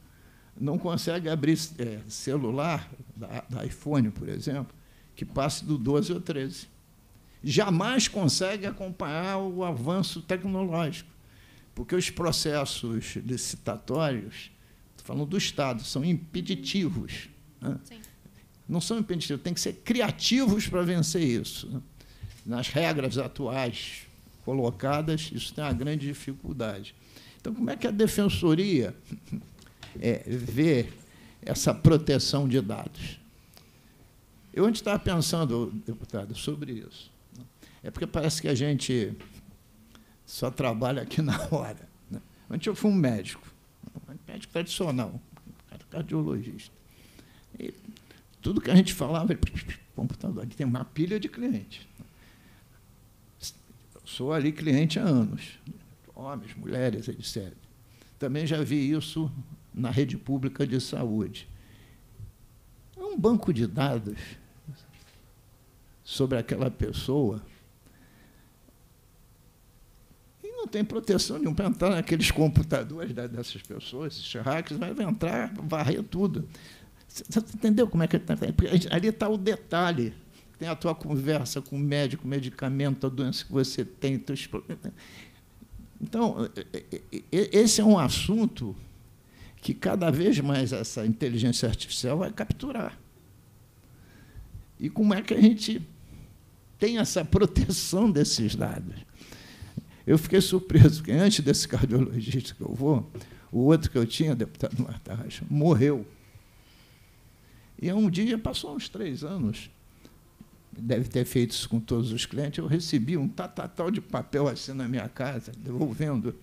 Speaker 4: não consegue abrir é, celular, da, da, iPhone, por exemplo, que passe do 12 ao 13. Jamais consegue acompanhar o avanço tecnológico, porque os processos licitatórios, estou falando do Estado, são impeditivos. Né? Não são impeditivos, tem que ser criativos para vencer isso. Né? Nas regras atuais colocadas, isso tem uma grande dificuldade. Então, como é que a defensoria é, ver essa proteção de dados. Eu antes estava pensando, deputado, sobre isso. É porque parece que a gente só trabalha aqui na hora. Né? Antes eu fui um médico, um médico tradicional, um cardiologista. E tudo que a gente falava, ele, computador, aqui tem uma pilha de clientes. Eu sou ali cliente há anos, homens, mulheres, etc. Também já vi isso na rede pública de saúde. É um banco de dados sobre aquela pessoa e não tem proteção nenhuma para entrar naqueles computadores dessas pessoas, esses hackers, vai entrar, varrer tudo. Você entendeu como é que está? Ali está o detalhe. Tem a tua conversa com o médico, medicamento, a doença que você tem. Teus... Então, esse é um assunto que cada vez mais essa inteligência artificial vai capturar. E como é que a gente tem essa proteção desses dados? Eu fiquei surpreso, porque antes desse cardiologista que eu vou, o outro que eu tinha, deputado Marta morreu. E um dia, passou uns três anos, deve ter feito isso com todos os clientes, eu recebi um tatatal de papel assim na minha casa, devolvendo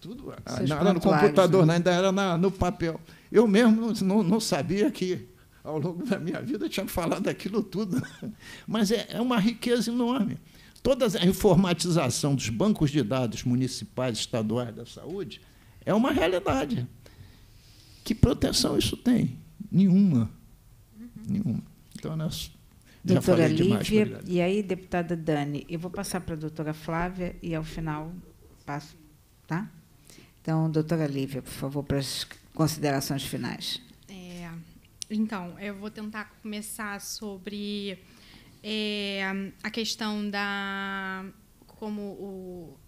Speaker 4: tudo Seus era no computador, né? né? ainda era na, no papel. Eu mesmo não, não sabia que ao longo da minha vida eu tinha falado aquilo tudo. Mas é, é uma riqueza enorme. Toda a informatização dos bancos de dados municipais, estaduais da saúde é uma realidade. Que proteção isso tem? Nenhuma. Uhum. Nenhuma. Então, nós né, doutora demais, Lívia,
Speaker 1: e aí, deputada Dani, eu vou passar para a doutora Flávia e, ao final, passo, tá? Então, doutora Lívia, por favor, para as considerações finais.
Speaker 2: É, então, eu vou tentar começar sobre é, a questão da. Como o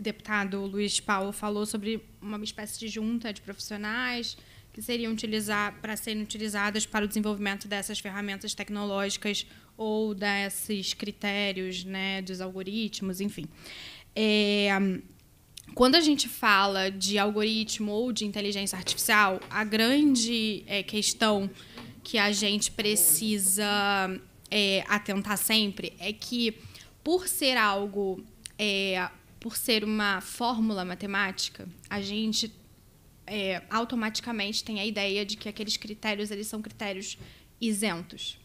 Speaker 2: deputado Luiz Paulo falou sobre uma espécie de junta de profissionais que seriam utilizar para serem utilizadas para o desenvolvimento dessas ferramentas tecnológicas ou desses critérios, né, dos algoritmos, enfim. É, quando a gente fala de algoritmo ou de inteligência artificial, a grande é, questão que a gente precisa é, atentar sempre é que, por ser algo, é, por ser uma fórmula matemática, a gente é, automaticamente tem a ideia de que aqueles critérios eles são critérios isentos.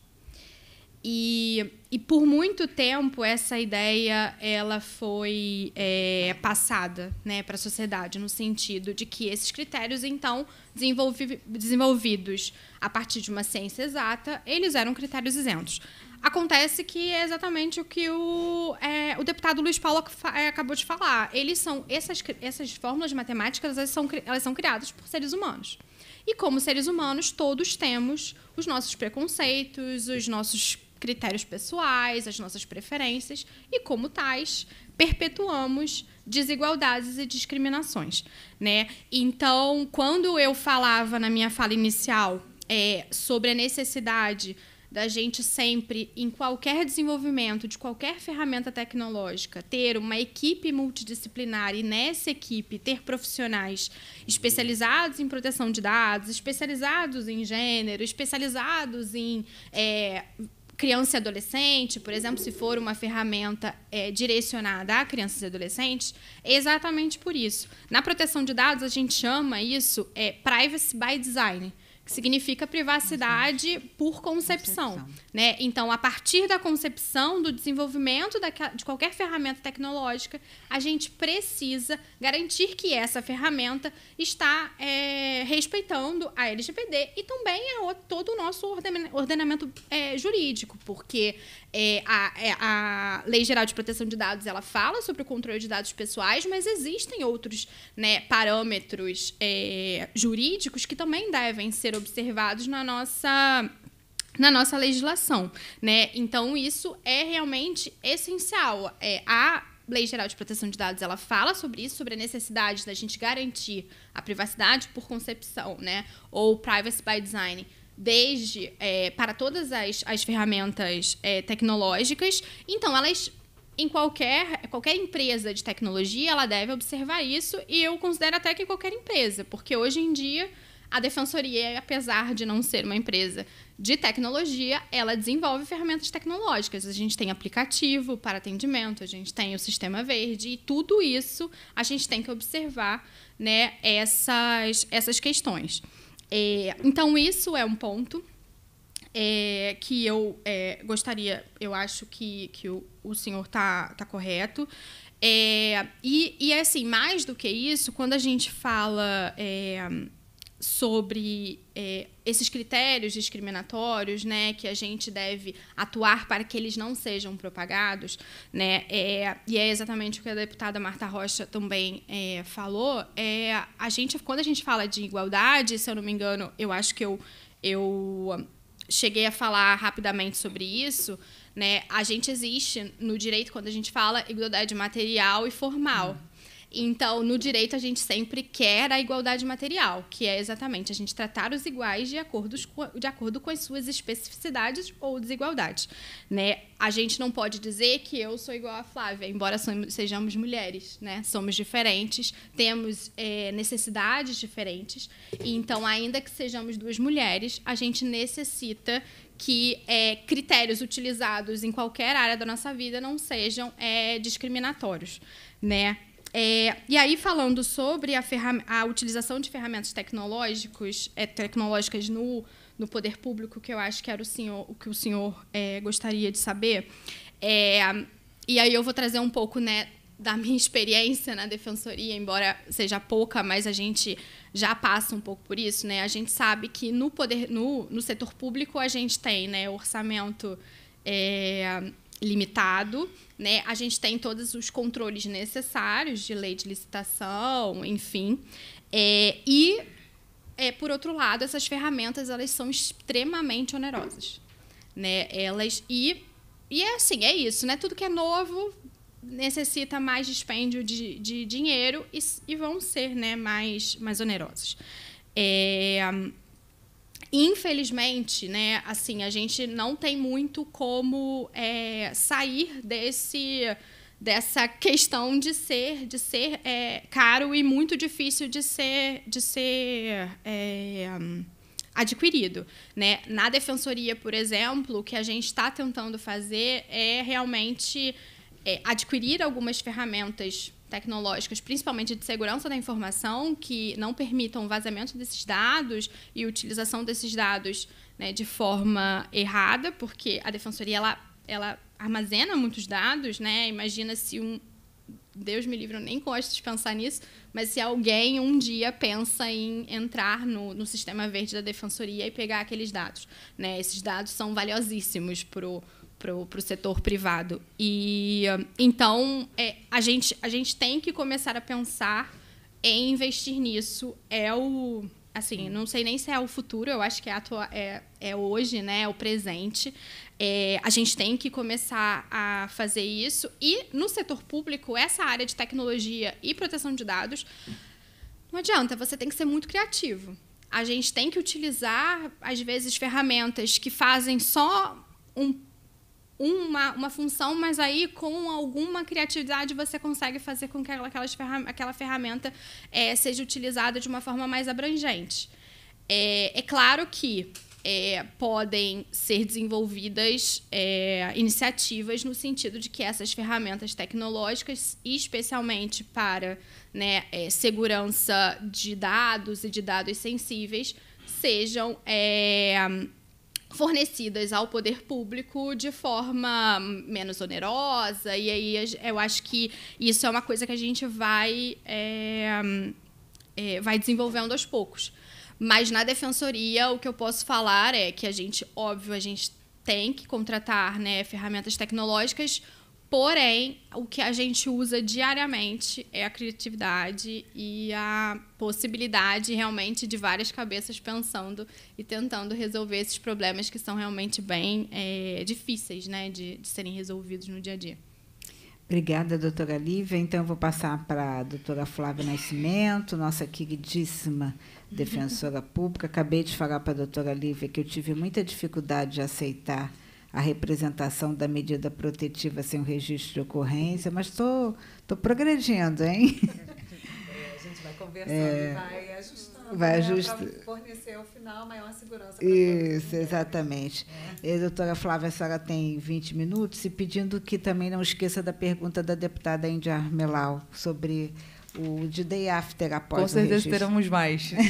Speaker 2: E, e por muito tempo essa ideia ela foi é, passada né, para a sociedade, no sentido de que esses critérios, então, desenvolvi desenvolvidos a partir de uma ciência exata, eles eram critérios isentos. Acontece que é exatamente o que o, é, o deputado Luiz Paulo é, acabou de falar. Eles são essas, essas fórmulas matemáticas, elas são, elas são criadas por seres humanos. E como seres humanos, todos temos os nossos preconceitos, os nossos critérios pessoais, as nossas preferências e, como tais, perpetuamos desigualdades e discriminações, né? Então, quando eu falava na minha fala inicial é, sobre a necessidade da gente sempre, em qualquer desenvolvimento de qualquer ferramenta tecnológica, ter uma equipe multidisciplinar e nessa equipe ter profissionais especializados em proteção de dados, especializados em gênero, especializados em é, criança e adolescente, por exemplo, se for uma ferramenta é, direcionada a crianças e adolescentes, é exatamente por isso. Na proteção de dados, a gente chama isso é, privacy by design que significa privacidade por concepção. concepção. Né? Então, a partir da concepção, do desenvolvimento de qualquer ferramenta tecnológica, a gente precisa garantir que essa ferramenta está é, respeitando a LGPD e também a, todo o nosso ordenamento é, jurídico, porque é, a, é, a, Lei Geral de Proteção de Dados ela fala sobre o controle de dados pessoais, mas existem outros né, parâmetros é, jurídicos que também devem ser observados na nossa na nossa legislação, né? Então isso é realmente essencial. É, a Lei Geral de Proteção de Dados ela fala sobre isso, sobre a necessidade da gente garantir a privacidade por concepção, né? Ou privacy by design desde é, para todas as, as ferramentas é, tecnológicas. Então, elas em qualquer, qualquer empresa de tecnologia, ela deve observar isso, e eu considero até que qualquer empresa, porque hoje em dia a defensoria, apesar de não ser uma empresa de tecnologia, ela desenvolve ferramentas tecnológicas. A gente tem aplicativo para atendimento, a gente tem o sistema verde e tudo isso a gente tem que observar, né, essas essas questões. É, então, isso é um ponto é, que eu é, gostaria, eu acho que, que o, o senhor está tá correto. É, e, e é assim, mais do que isso, quando a gente fala é, sobre é, esses critérios discriminatórios, né, que a gente deve atuar para que eles não sejam propagados, né, é, e é exatamente o que a deputada Marta Rocha também é, falou. É, a gente, quando a gente fala de igualdade, se eu não me engano, eu acho que eu, eu cheguei a falar rapidamente sobre isso. Né, a gente existe no direito quando a gente fala igualdade material e formal. Então, no direito, a gente sempre quer a igualdade material, que é exatamente a gente tratar os iguais de acordo, de acordo com as suas especificidades ou desigualdades. Né? A gente não pode dizer que eu sou igual a Flávia, embora sejamos mulheres, né? somos diferentes, temos é, necessidades diferentes. Então, ainda que sejamos duas mulheres, a gente necessita que é, critérios utilizados em qualquer área da nossa vida não sejam é, discriminatórios, né? É, e aí, falando sobre a, a utilização de ferramentas tecnológicos, é, tecnológicas no, no poder público, que eu acho que era o senhor, o que o senhor é, gostaria de saber, é, e aí eu vou trazer um pouco né, da minha experiência na defensoria, embora seja pouca, mas a gente já passa um pouco por isso. Né? A gente sabe que no, poder, no, no setor público a gente tem né, orçamento é, limitado, né? A gente tem todos os controles necessários de lei de licitação, enfim. É, e, é, por outro lado, essas ferramentas elas são extremamente onerosas, né? Elas e e é assim, é isso, né? Tudo que é novo necessita mais dispêndio de, de dinheiro e, e vão ser, né, mais mais onerosos. É, infelizmente, né, assim, a gente não tem muito como é, sair desse dessa questão de ser de ser é, caro e muito difícil de ser de ser é, adquirido, né? Na defensoria, por exemplo, o que a gente está tentando fazer é realmente é, adquirir algumas ferramentas tecnológicas, principalmente de segurança da informação, que não permitam o vazamento desses dados e utilização desses dados né, de forma errada, porque a defensoria ela, ela armazena muitos dados, né? Imagina se um Deus me livre, eu nem gosto de pensar nisso, mas se alguém um dia pensa em entrar no, no sistema verde da defensoria e pegar aqueles dados, né? Esses dados são valiosíssimos para o para o setor privado. E então é, a, gente, a gente tem que começar a pensar em investir nisso. É o. Assim, não sei nem se é o futuro, eu acho que é, atua, é, é hoje, né? É o presente. É, a gente tem que começar a fazer isso. E no setor público, essa área de tecnologia e proteção de dados, não adianta, você tem que ser muito criativo a gente tem que utilizar, às vezes, ferramentas que fazem só um uma, uma função, mas aí com alguma criatividade você consegue fazer com que aquela, aquela ferramenta é, seja utilizada de uma forma mais abrangente. É, é claro que é, podem ser desenvolvidas é, iniciativas no sentido de que essas ferramentas tecnológicas, especialmente para né, é, segurança de dados e de dados sensíveis, sejam é, fornecidas ao poder público de forma menos onerosa. E aí eu acho que isso é uma coisa que a gente vai, é, é, vai desenvolvendo aos poucos. Mas na defensoria, o que eu posso falar é que a gente, óbvio, a gente tem que contratar né, ferramentas tecnológicas Porém, o que a gente usa diariamente é a criatividade e a possibilidade realmente de várias cabeças pensando e tentando resolver esses problemas que são realmente bem é, difíceis né, de, de serem resolvidos no dia a dia.
Speaker 1: Obrigada, doutora Lívia. Então, eu vou passar para a doutora Flávia Nascimento, nossa queridíssima
Speaker 2: defensora
Speaker 1: pública. Acabei de falar para a doutora Lívia que eu tive muita dificuldade de aceitar a representação da medida protetiva sem o registro de ocorrência, mas estou progredindo, hein?
Speaker 5: É, a gente vai conversando é, e vai ajustando. Vai ajustando. Né, fornecer ao final maior segurança.
Speaker 1: Isso, exatamente. É. E, doutora Flávia, a senhora tem 20 minutos e pedindo que também não esqueça da pergunta da deputada Índia Armelau sobre o de day after após Com certeza registro. teremos mais.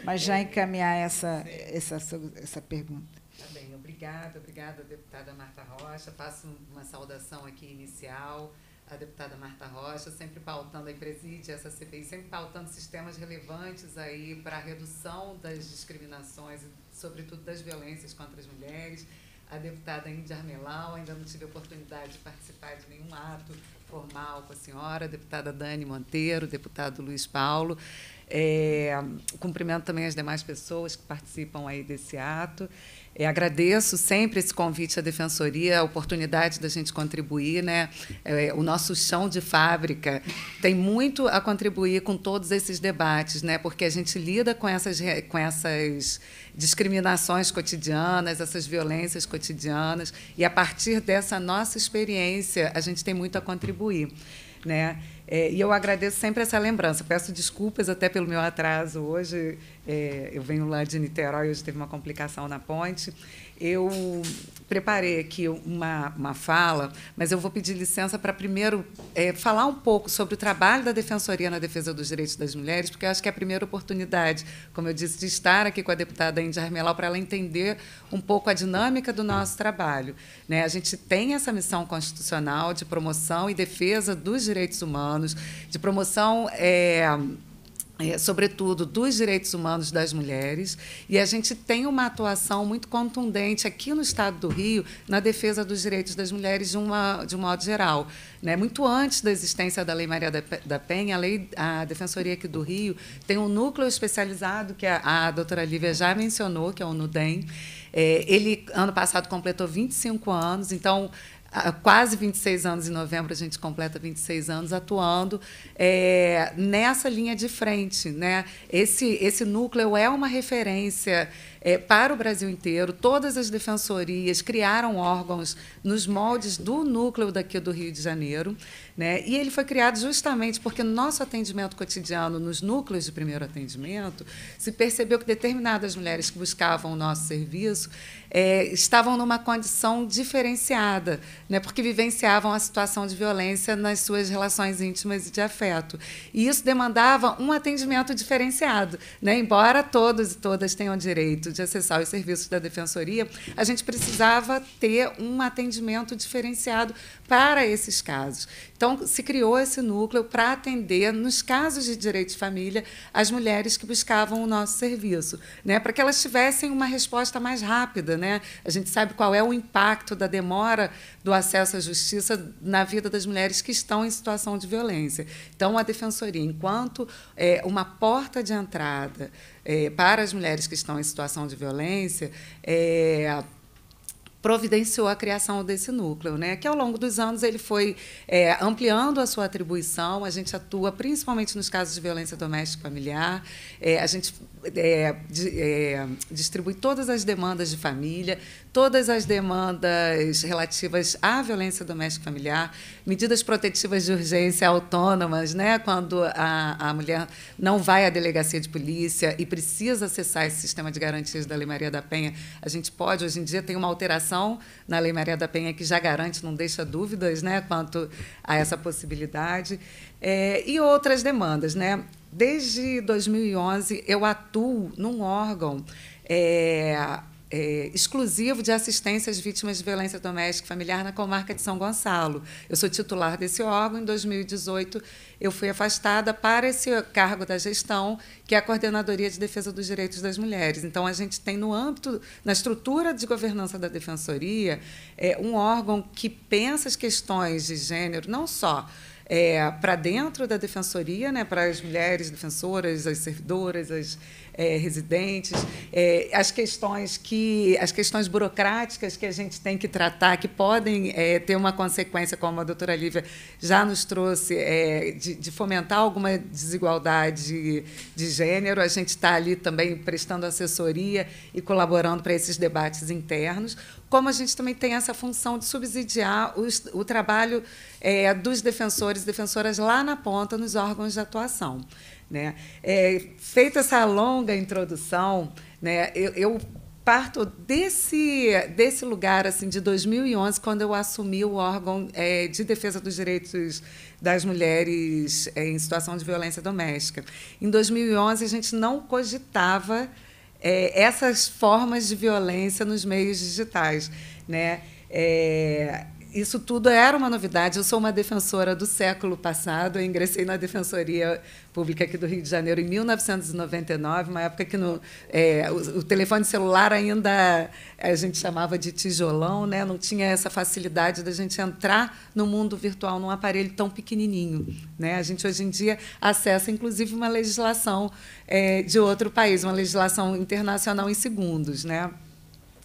Speaker 5: Ah, mas já encaminhar essa,
Speaker 1: essa, essa pergunta.
Speaker 5: Tá bem, obrigada, obrigada, deputada Marta Rocha. Faço uma saudação aqui inicial à deputada Marta Rocha, sempre pautando, aí preside essa CPI, sempre pautando sistemas relevantes aí para a redução das discriminações, sobretudo das violências contra as mulheres. A deputada Índia Armelau, ainda não tive oportunidade de participar de nenhum ato formal com a senhora, a deputada Dani Monteiro, deputado Luiz Paulo. É, cumprimento também as demais pessoas que participam aí desse ato. É, agradeço sempre esse convite à Defensoria, a oportunidade da gente contribuir. Né? É, o nosso chão de fábrica tem muito a contribuir com todos esses debates, né? porque a gente lida com essas, com essas discriminações cotidianas, essas violências cotidianas, e a partir dessa nossa experiência, a gente tem muito a contribuir. Né? É, e eu agradeço sempre essa lembrança. Peço desculpas até pelo meu atraso hoje. É, eu venho lá de Niterói, hoje teve uma complicação na ponte. Eu preparei aqui uma, uma fala, mas eu vou pedir licença para primeiro é, falar um pouco sobre o trabalho da Defensoria na defesa dos direitos das mulheres, porque acho que é a primeira oportunidade, como eu disse, de estar aqui com a deputada Índia Armelau para ela entender um pouco a dinâmica do nosso trabalho. Né? A gente tem essa missão constitucional de promoção e defesa dos direitos humanos, de promoção. É, é, sobretudo dos direitos humanos das mulheres, e a gente tem uma atuação muito contundente aqui no Estado do Rio na defesa dos direitos das mulheres de, uma, de um modo geral. Né? Muito antes da existência da Lei Maria da Penha, a, lei, a Defensoria aqui do Rio tem um núcleo especializado que a, a doutora Lívia já mencionou, que é o NUDEM, é, ele, ano passado, completou 25 anos, então quase 26 anos, em novembro a gente completa 26 anos atuando é, nessa linha de frente. Né? Esse, esse núcleo é uma referência é, para o Brasil inteiro. Todas as defensorias criaram órgãos nos moldes do núcleo daqui do Rio de Janeiro. Né? E ele foi criado justamente porque no nosso atendimento cotidiano, nos núcleos de primeiro atendimento, se percebeu que determinadas mulheres que buscavam o nosso serviço é, estavam numa condição diferenciada, né? porque vivenciavam a situação de violência nas suas relações íntimas e de afeto. E isso demandava um atendimento diferenciado. Né? Embora todos e todas tenham direito de acessar os serviços da Defensoria, a gente precisava ter um atendimento diferenciado para esses casos. Então, então, se criou esse núcleo para atender, nos casos de direito de família, as mulheres que buscavam o nosso serviço, né? para que elas tivessem uma resposta mais rápida. Né? A gente sabe qual é o impacto da demora do acesso à justiça na vida das mulheres que estão em situação de violência. Então, a defensoria, enquanto é, uma porta de entrada é, para as mulheres que estão em situação de violência, é, providenciou a criação desse núcleo, né? que ao longo dos anos ele foi é, ampliando a sua atribuição, a gente atua principalmente nos casos de violência doméstica familiar, é, a gente é, de, é, distribui todas as demandas de família, todas as demandas relativas à violência doméstica familiar, medidas protetivas de urgência autônomas, né, quando a, a mulher não vai à delegacia de polícia e precisa acessar esse sistema de garantias da Lei Maria da Penha, a gente pode, hoje em dia, tem uma alteração na Lei Maria da Penha que já garante, não deixa dúvidas né, quanto a essa possibilidade, é, e outras demandas. Né? Desde 2011, eu atuo num órgão. É, é, exclusivo de assistência às vítimas de violência doméstica e familiar na comarca de São Gonçalo. Eu sou titular desse órgão. Em 2018, eu fui afastada para esse cargo da gestão, que é a Coordenadoria de Defesa dos Direitos das Mulheres. Então, a gente tem no âmbito, na estrutura de governança da Defensoria, é, um órgão que pensa as questões de gênero, não só é, para dentro da defensoria, né, para as mulheres defensoras, as servidoras, as é, residentes, é, as questões que as questões burocráticas que a gente tem que tratar, que podem é, ter uma consequência, como a doutora Lívia já nos trouxe, é, de, de, fomentar alguma desigualdade de, de gênero. A gente está ali também prestando assessoria e colaborando para esses debates internos como a gente também tem essa função de subsidiar os, o trabalho é, dos defensores e defensoras lá na ponta, nos órgãos de atuação. Né? É, feita essa longa introdução, né, eu, eu parto desse, desse lugar assim de 2011, quando eu assumi o órgão é, de defesa dos direitos das mulheres é, em situação de violência doméstica. Em 2011, a gente não cogitava é, essas formas de violência nos meios digitais. Né? É, isso tudo era uma novidade. Eu sou uma defensora do século passado. Eu ingressei na Defensoria Pública aqui do Rio de Janeiro em 1999, uma época que no, é, o, o, telefone celular ainda a gente chamava de tijolão, né? não tinha essa facilidade da gente entrar no mundo virtual num aparelho tão pequenininho. Né? A gente, hoje em dia, acessa, inclusive, uma legislação é, de outro país, uma legislação internacional em segundos. Né?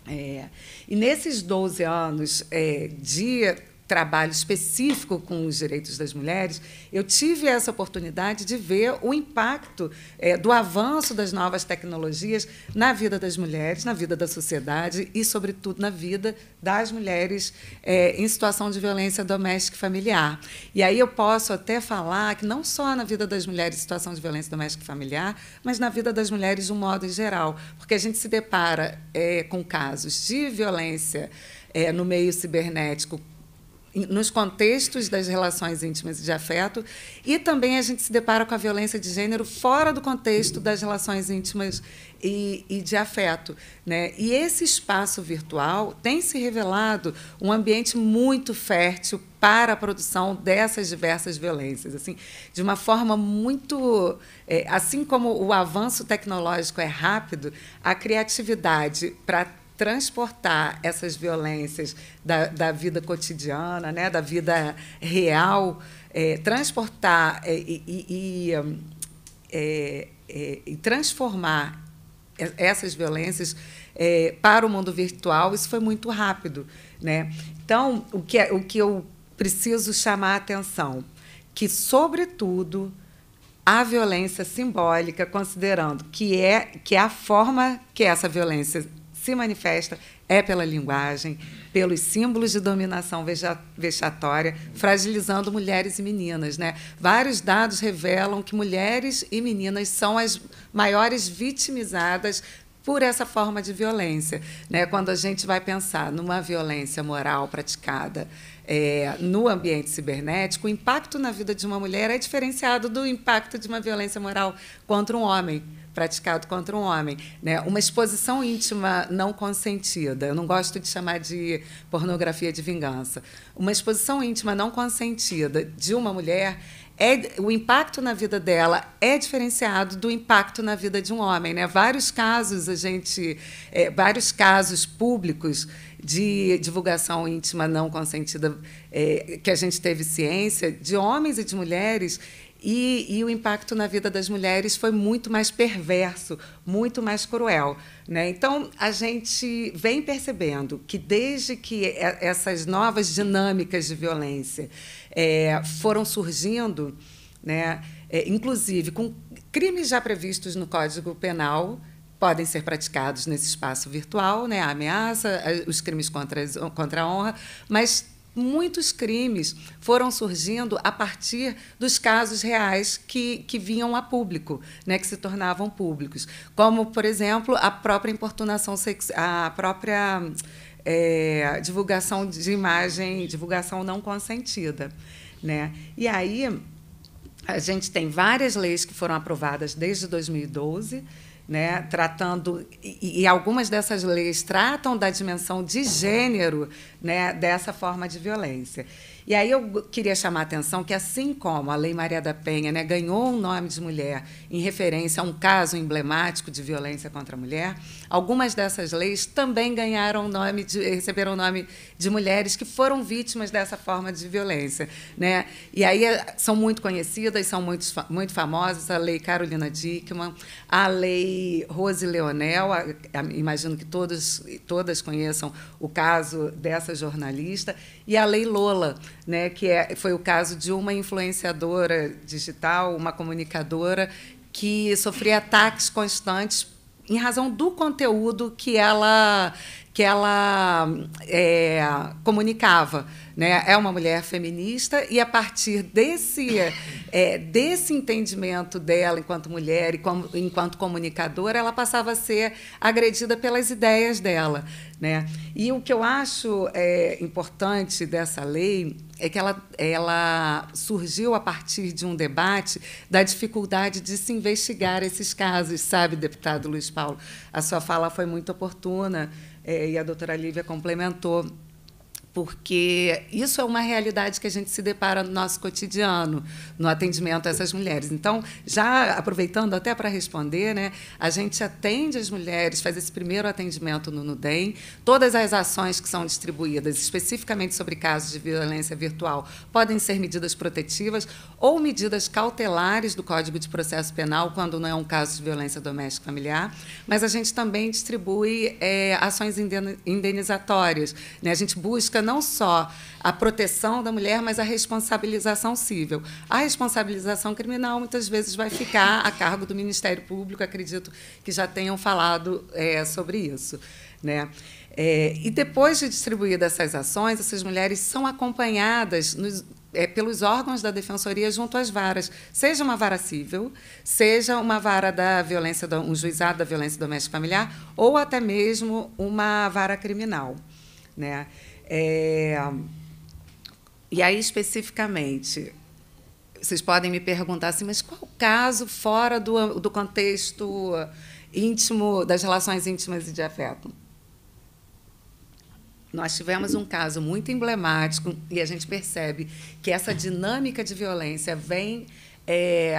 Speaker 5: É, e nesses 12 anos é, de trabalho específico com os direitos das mulheres, eu tive essa oportunidade de ver o impacto é, do avanço das novas tecnologias na vida das mulheres, na vida da sociedade e, sobretudo, na vida das mulheres é, em situação de violência doméstica e familiar. E aí eu posso até falar que não só na vida das mulheres em situação de violência doméstica e familiar, mas na vida das mulheres de um modo em geral, porque a gente se depara é, com casos de violência é, no meio cibernético nos contextos das relações íntimas e de afeto e também a gente se depara com a violência de gênero fora do contexto das relações íntimas e, e de afeto, né? E esse espaço virtual tem se revelado um ambiente muito fértil para a produção dessas diversas violências, assim, de uma forma muito, é, assim como o avanço tecnológico é rápido, a criatividade para transportar essas violências da, da vida cotidiana, né, da vida real, é, transportar é, e, e, e, hum, é, é, transformar essas violências para o mundo virtual, isso foi muito rápido. Né? Então, o que, o que eu preciso chamar a atenção? Que, sobretudo, a violência simbólica, considerando que é que a forma que essa violência se manifesta é pela linguagem, pelos símbolos de dominação vexatória, fragilizando mulheres e meninas. Né? Vários dados revelam que mulheres e meninas são as maiores vitimizadas por essa forma de violência. Né? Quando a gente vai pensar numa violência moral praticada é, no ambiente cibernético, o impacto na vida de uma mulher é diferenciado do impacto de uma violência moral contra um homem praticado contra um homem. Né? Uma exposição íntima não consentida. Eu não gosto de chamar de pornografia de vingança. Uma exposição íntima não consentida de uma mulher é, o impacto na vida dela é diferenciado do impacto na vida de um homem, né? Vários casos a gente, é, vários casos públicos de divulgação íntima não consentida é, que a gente teve ciência de homens e de mulheres e, e, o impacto na vida das mulheres foi muito mais perverso, muito mais cruel. Né? Então, a gente vem percebendo que, desde que essas novas dinâmicas de violência é, foram surgindo, né, é, inclusive com crimes já previstos no Código Penal, podem ser praticados nesse espaço virtual, né? a ameaça, os crimes contra, contra a honra, mas muitos crimes foram surgindo a partir dos casos reais que, que vinham a público, né, que se tornavam públicos. Como, por exemplo, a própria importunação sexual, a própria é, divulgação de imagem, divulgação não consentida. Né? E aí a gente tem várias leis que foram aprovadas desde 2012 né, tratando e, e, algumas dessas leis tratam da dimensão de gênero, né, dessa forma de violência. E aí eu queria chamar a atenção que assim como a Lei Maria da Penha, né, ganhou o um nome de mulher em referência a um caso emblemático de violência contra a mulher, Algumas dessas leis também ganharam nome de, receberam o nome de mulheres que foram vítimas dessa forma de violência. Né? E aí eh, são muito conhecidas, são muito, muito famosas a Lei Carolina Dickman, a Lei Rose Leonel, a, a, imagino que todos todas conheçam o caso dessa jornalista, e a Lei Lola, né, que é, foi o caso de uma influenciadora digital, uma comunicadora que sofria ataques constantes em razão do conteúdo que ela que ela é, comunicava. Né? É uma mulher feminista, e a partir desse, é, desse entendimento dela enquanto mulher e como, enquanto comunicadora, ela passava a ser agredida pelas ideias dela. Né? E o que eu acho é, importante dessa lei é que ela, ela surgiu a partir de um debate da dificuldade de se investigar esses casos, sabe, deputado Luiz Paulo? A sua fala foi muito oportuna é, e a doutora Lívia complementou porque isso é uma realidade que a gente se depara no nosso cotidiano, no atendimento a essas mulheres. Então, já aproveitando até para responder, né, a gente atende as mulheres, faz esse primeiro atendimento no Nudem, todas as ações que são distribuídas especificamente sobre casos de violência virtual podem ser medidas protetivas ou medidas cautelares do Código de Processo Penal quando não é um caso de violência doméstica familiar, mas a gente também distribui é, ações indenizatórias, né? A gente busca não só a proteção da mulher, mas a responsabilização civil. A responsabilização criminal muitas vezes vai ficar a cargo do Ministério Público, acredito que já tenham falado é, sobre isso. Né? É, e depois de distribuídas essas ações, essas mulheres são acompanhadas nos, é, pelos órgãos da defensoria junto às varas, seja uma vara civil, seja uma vara da violência, um juizado da violência doméstica familiar, ou até mesmo uma vara criminal, né? É, e aí, especificamente, vocês podem me perguntar assim, mas qual caso fora do, do contexto íntimo, das relações íntimas e de afeto? Nós tivemos um caso muito emblemático e a gente percebe que essa dinâmica de violência vem é,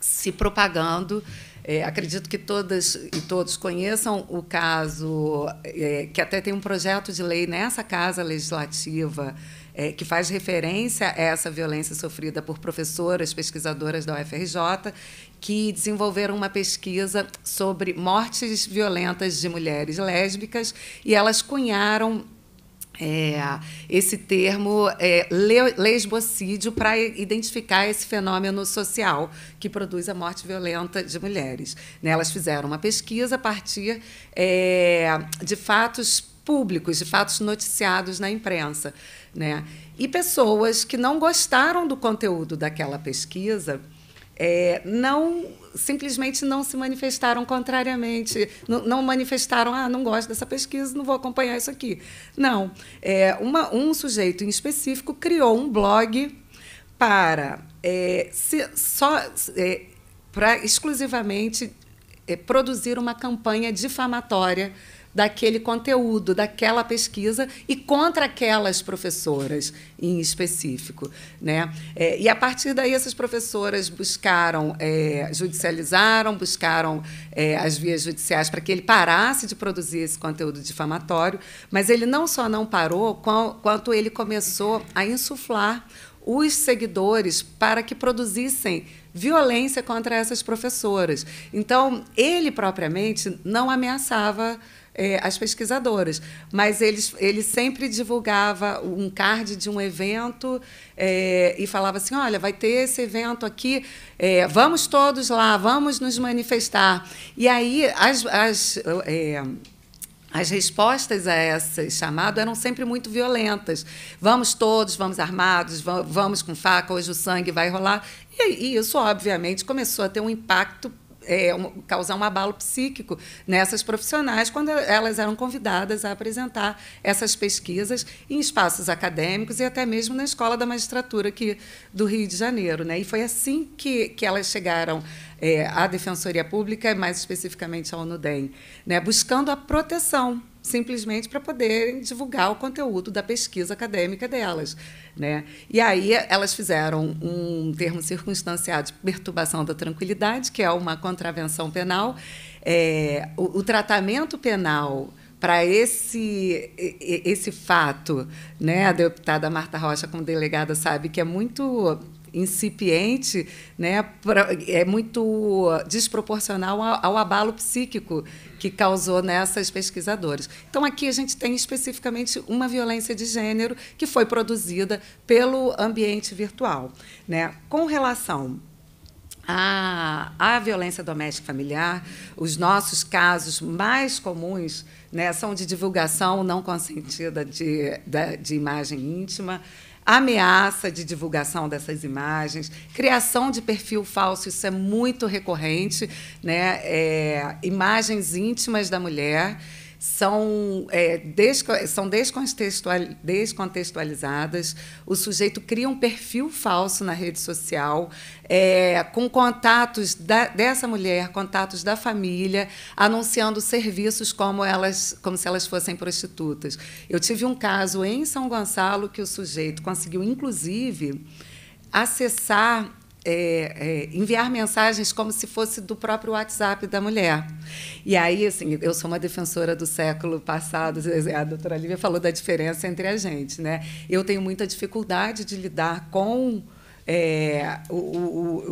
Speaker 5: se propagando é, acredito que todas e todos conheçam o caso, é, que até tem um projeto de lei nessa casa legislativa é, que faz referência a essa violência sofrida por professoras, pesquisadoras da UFRJ, que desenvolveram uma pesquisa sobre mortes violentas de mulheres lésbicas e elas cunharam é, esse termo é, le, lesbocídio para identificar esse fenômeno social que produz a morte violenta de mulheres. Né, elas fizeram uma pesquisa a partir é, de fatos públicos, de fatos noticiados na imprensa. Né? E pessoas que não gostaram do conteúdo daquela pesquisa é, não simplesmente não se manifestaram contrariamente, não, manifestaram, ah, não gosto dessa pesquisa, não vou acompanhar isso aqui. Não. É, uma, um sujeito em específico criou um blog para é, se, só é, para exclusivamente é, produzir uma campanha difamatória daquele conteúdo, daquela pesquisa e contra aquelas professoras em específico. Né? É, e, a partir daí, essas professoras buscaram, é, judicializaram, buscaram é, as vias judiciais para que ele parasse de produzir esse conteúdo difamatório, mas ele não só não parou, quanto ele começou a insuflar os seguidores para que produzissem violência contra essas professoras. Então, ele propriamente não ameaçava é, as pesquisadoras. Mas eles, ele sempre divulgava um card de um evento é, e falava assim: olha, vai ter esse evento aqui, é, vamos todos lá, vamos nos manifestar. E aí as. as é, as respostas a esse chamado eram sempre muito violentas. Vamos todos, vamos armados, vamos com faca, hoje o sangue vai rolar. e isso, obviamente, começou a ter um impacto é, um, causar um abalo psíquico nessas profissionais quando elas eram convidadas a apresentar essas pesquisas em espaços acadêmicos e até mesmo na Escola da Magistratura aqui do Rio de Janeiro. Né? E foi assim que, que elas chegaram é, à Defensoria Pública, mais especificamente ao NUDEM, né? buscando a proteção simplesmente para poderem divulgar o conteúdo da pesquisa acadêmica delas. Né? E aí elas fizeram um termo circunstanciado de perturbação da tranquilidade, que é uma contravenção penal. É, o, o tratamento penal para esse esse fato, né? A deputada Marta Rocha, como delegada, sabe que é muito incipiente, né, pra, é muito desproporcional ao, ao, abalo psíquico que causou nessas pesquisadoras. Então, aqui a gente tem especificamente uma violência de gênero que foi produzida pelo ambiente virtual. Né? Com relação à, à violência doméstica familiar, os nossos casos mais comuns né, são de divulgação não consentida de, de, de imagem íntima ameaça de divulgação dessas imagens, criação de perfil falso, isso é muito recorrente, né? É, imagens íntimas da mulher são, é, desco são descontextual descontextualizadas, o sujeito cria um perfil falso na rede social, é, com contatos da, dessa mulher, contatos da família, anunciando serviços como, elas, como se elas fossem prostitutas. Eu tive um caso em São Gonçalo que o sujeito conseguiu, inclusive, acessar é, é, enviar mensagens como se fosse do próprio WhatsApp da mulher. E aí, assim, eu sou uma defensora do século passado, a doutora Lívia falou da diferença entre a gente, né? Eu tenho muita dificuldade de lidar com é, o, o,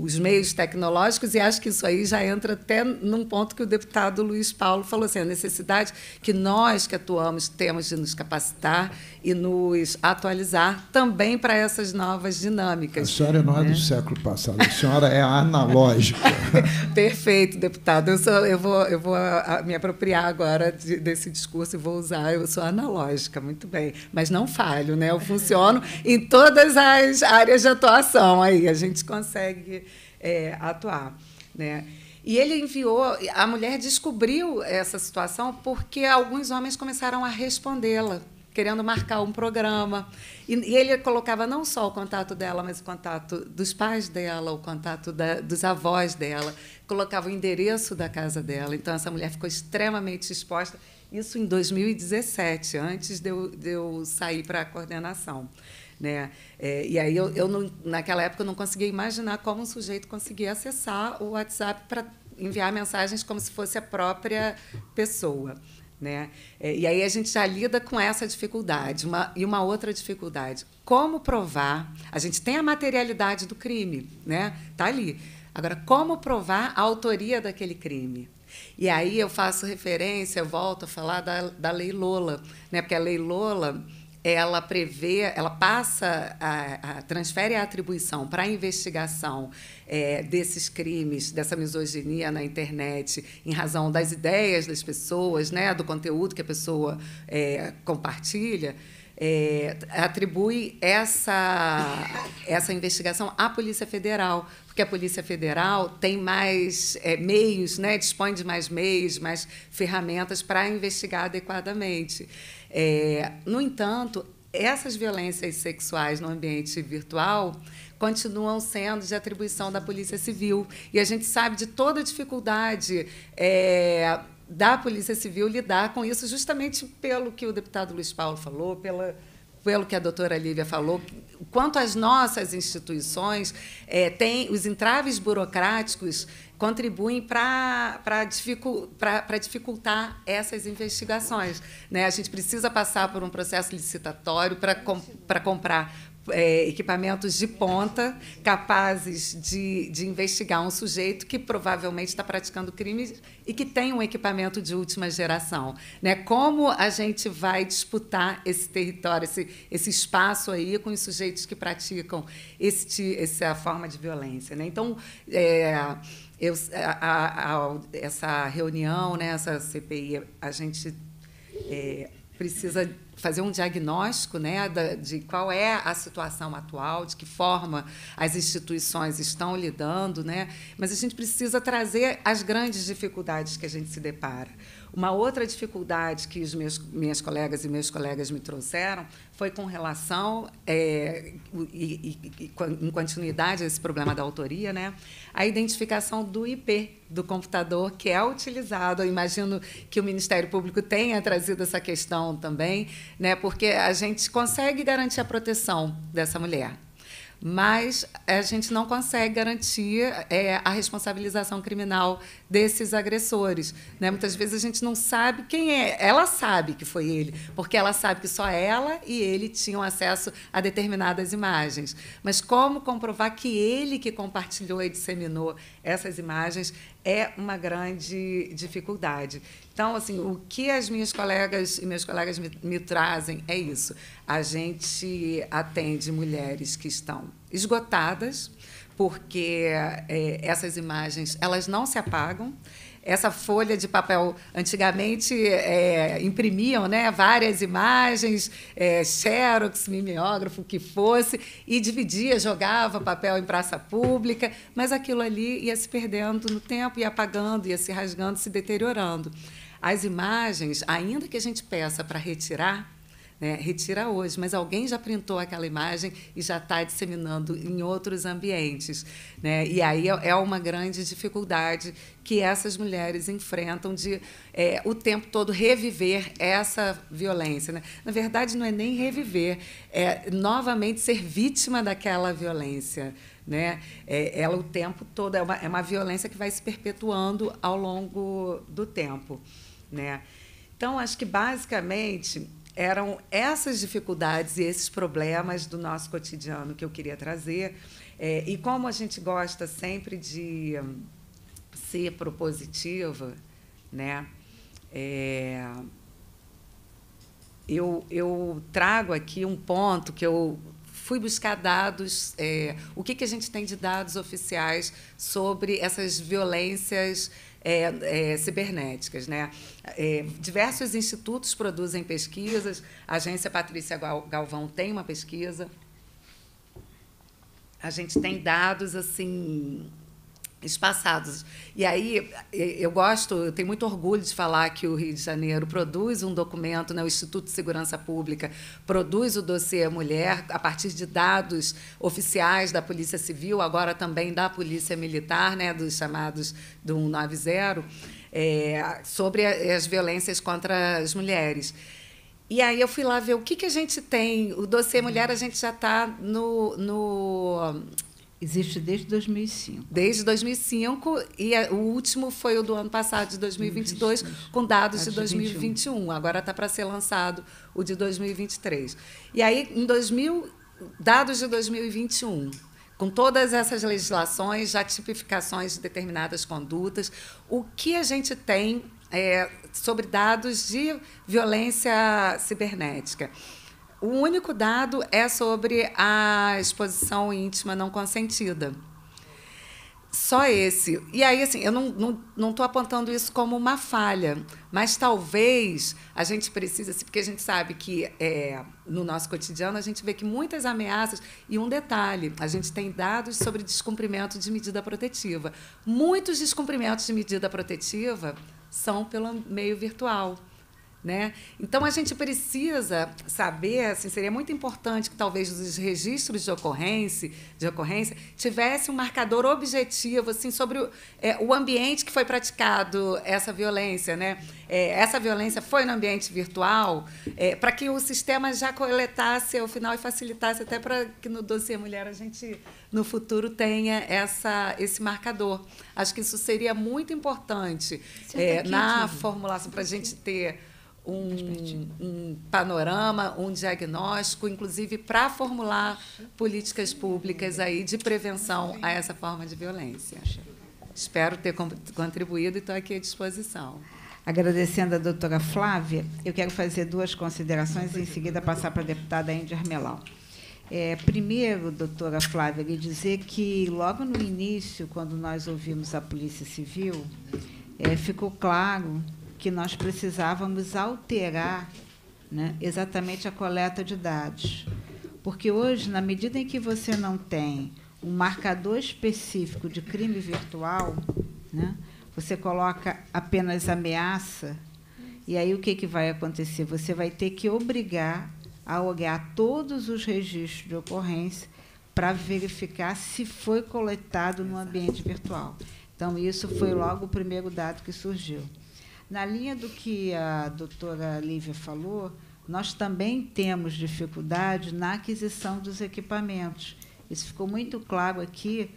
Speaker 5: o, os meios tecnológicos, e acho que isso aí já entra até num ponto que o deputado Luiz Paulo falou assim: a necessidade que nós que atuamos temos de nos capacitar e nos atualizar também para essas novas dinâmicas. A
Speaker 4: senhora não é né? do século passado, a senhora é analógica.
Speaker 5: Perfeito, deputado. Eu, sou, eu vou, eu vou ah, ah, me apropriar agora de, desse discurso e vou usar. Eu sou analógica, muito bem. Mas não falho, né? eu funciono em todas as áreas de atuação situação aí, a gente consegue é, atuar. Né? E ele enviou, a mulher descobriu essa situação porque alguns homens começaram a respondê-la, querendo marcar um programa. E, e, ele colocava não só o contato dela, mas o contato dos pais dela, o contato da, dos avós dela, colocava o endereço da casa dela. Então, essa mulher ficou extremamente exposta. Isso em 2017, antes de eu, de eu sair para a coordenação. Né? É, e aí, eu, eu não, naquela época, eu não conseguia imaginar como um sujeito conseguia acessar o WhatsApp para enviar mensagens como se fosse a própria pessoa. Né? É, e aí a gente já lida com essa dificuldade. Uma, e uma outra dificuldade: como provar? A gente tem a materialidade do crime, né? Tá ali. Agora, como provar a autoria daquele crime? E aí eu faço referência, eu volto a falar da, da Lei Lola, né? Porque a Lei Lola ela prevê, ela passa, a, a, transfere a atribuição para a investigação é, desses crimes, dessa misoginia na internet, em razão das ideias das pessoas, né, do conteúdo que a pessoa é, compartilha. É, atribui essa, essa investigação à Polícia Federal, porque a Polícia Federal tem mais é, meios, né, dispõe de mais meios, mais ferramentas para investigar adequadamente. É, no entanto, essas violências sexuais no ambiente virtual continuam sendo de atribuição da Polícia Civil. E a gente sabe de toda a dificuldade. É, da Polícia Civil lidar com isso, justamente pelo que o deputado Luiz Paulo falou, pela pelo que a doutora Lívia falou, quanto as nossas instituições é, têm os entraves burocráticos contribuem para dificultar essas investigações. Né? A gente precisa passar por um processo licitatório para com, comprar é, equipamentos de ponta capazes de, de investigar um sujeito que provavelmente está praticando crimes e que tem um equipamento de última geração. Né? Como a gente vai disputar esse território, esse, esse espaço aí com os sujeitos que praticam este, essa forma de violência? Né? Então, é, eu, a, a, essa reunião, né, essa CPI, a gente é, precisa fazer um diagnóstico né, de qual é a situação atual, de que forma as instituições estão lidando, né? mas a gente precisa trazer as grandes dificuldades que a gente se depara. Uma outra dificuldade que os meus, minhas colegas e meus colegas me trouxeram foi com relação é, e, e, e, em continuidade a esse problema da autoria, né? A identificação do IP do computador que é utilizado. Eu imagino que o Ministério Público tenha trazido essa questão também, né? Porque a gente consegue garantir a proteção dessa mulher, mas a gente não consegue garantir é, a responsabilização criminal desses agressores. Né? Muitas vezes a gente não sabe quem é. Ela sabe que foi ele, porque ela sabe que só ela e ele tinham acesso a determinadas imagens. Mas como comprovar que ele que compartilhou e disseminou essas imagens é uma grande dificuldade. Então, assim, o que as minhas colegas e meus colegas me, me trazem é isso. A gente atende mulheres que estão esgotadas, porque é, essas imagens elas não se apagam essa folha de papel. Antigamente é, imprimiam né, várias imagens, é, xerox, mimeógrafo, o que fosse, e dividia, jogava papel em praça pública, mas aquilo ali ia se perdendo no tempo, ia apagando, ia se rasgando, se deteriorando. As imagens, ainda que a gente peça para retirar, né, retira hoje, mas alguém já printou aquela imagem e já está disseminando em outros ambientes. Né? E aí é, é uma grande dificuldade que essas mulheres enfrentam de é, o tempo todo reviver essa violência. Né? Na verdade, não é nem reviver, é novamente ser vítima daquela violência. Né? É, ela o tempo todo é uma, é uma violência que vai se perpetuando ao longo do tempo né? Então, acho que basicamente eram essas dificuldades e esses problemas do nosso cotidiano que eu queria trazer. É, e como a gente gosta sempre de ser propositiva, né? É, eu, eu trago aqui um ponto que eu fui buscar dados, é, o que, que a gente tem de dados oficiais sobre essas violências é, é, cibernéticas. Né? É, diversos institutos produzem pesquisas, a agência Patrícia Galvão tem uma pesquisa. A gente tem dados assim espaçados. E aí eu gosto, eu tenho muito orgulho de falar que o Rio de Janeiro produz um documento, né, o Instituto de Segurança Pública produz o dossiê Mulher a partir de dados oficiais da Polícia Civil, agora também da Polícia Militar, né, dos chamados do 190, é, sobre as violências contra as mulheres. E aí eu fui lá ver o que, que a gente tem. O dossiê Mulher a gente já está no, no Existe desde 2005. Desde 2005 e é, o último foi o do ano passado, de 2022, com dados de 2021. Agora está para ser lançado o de 2023. E aí, em 2000, dados de 2021, com todas essas legislações, já tipificações de determinadas condutas, o que a gente tem é, sobre dados de violência cibernética? O único dado é sobre a exposição íntima não consentida. Só esse. E aí, assim, eu não estou não, não apontando isso como uma falha, mas talvez a gente precise, assim, porque a gente sabe que é, no nosso cotidiano a gente vê que muitas ameaças. E um detalhe: a gente tem dados sobre descumprimento de medida protetiva. Muitos descumprimentos de medida protetiva são pelo meio virtual. Né? Então, a gente precisa saber, assim, seria muito importante que talvez os registros de ocorrência, de ocorrência tivesse um marcador objetivo assim, sobre o, é, o ambiente que foi praticado essa violência. Né? É, essa violência foi no ambiente virtual, é, para que o sistema já coletasse ao final e facilitasse até para que no dossiê mulher a gente, no futuro, tenha essa, esse marcador. Acho que isso seria muito importante é é, na formulação, para a gente ter um, um panorama, um diagnóstico, inclusive para formular políticas públicas aí de prevenção a essa forma de violência. Espero ter contribuído e estou aqui à disposição.
Speaker 1: Agradecendo a doutora Flávia, eu quero fazer duas considerações e, em seguida, passar para a deputada Índia Armelau. É, primeiro, doutora Flávia, lhe dizer que, logo no início, quando nós ouvimos a Polícia Civil, é, ficou claro que nós precisávamos alterar né, exatamente a coleta de dados. Porque hoje, na medida em que você não tem um marcador específico de crime virtual, né, você coloca apenas ameaça, e aí o que, que vai acontecer? Você vai ter que obrigar a olhar todos os registros de ocorrência para verificar se foi coletado no ambiente virtual. Então, isso foi logo o primeiro dado que surgiu. Na linha do que a doutora Lívia falou, nós também temos dificuldade na aquisição dos equipamentos. Isso ficou muito claro aqui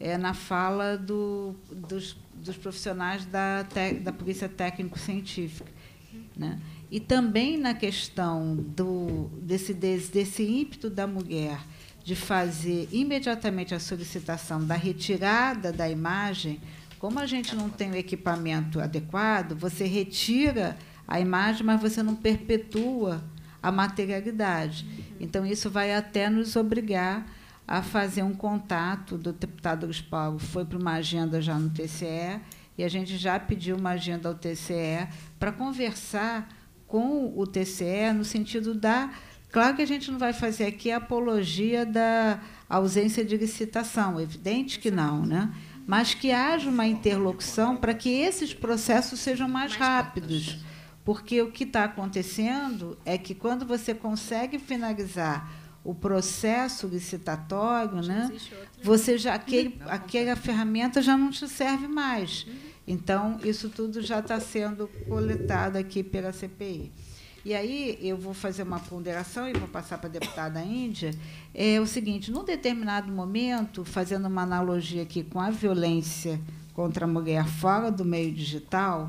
Speaker 1: é, na fala do, dos, dos, profissionais da, da Polícia Técnico-Científica. Né? E também na questão do, desse, desse, desse ímpeto da mulher de fazer imediatamente a solicitação da retirada da imagem, como a gente não tem o equipamento adequado, você retira a imagem, mas você não perpetua a materialidade. Então, isso vai até nos obrigar a fazer um contato do deputado Paulo foi para uma agenda já no TCE e a gente já pediu uma agenda ao TCE para conversar com o TCE no sentido da claro que a gente não vai fazer aqui a apologia da ausência de licitação evidente que não né mas que haja uma interlocução para que esses processos sejam mais rápidos. Porque o que está acontecendo é que quando você consegue finalizar o processo licitatório, já né, você já aquele, aquela ferramenta já não te serve mais. Uhum. Então, isso tudo já está sendo coletado aqui pela CPI. E aí eu vou fazer uma ponderação e vou passar para a deputada Índia. É o seguinte, num determinado momento, fazendo uma analogia aqui com a violência contra a mulher fora do meio digital,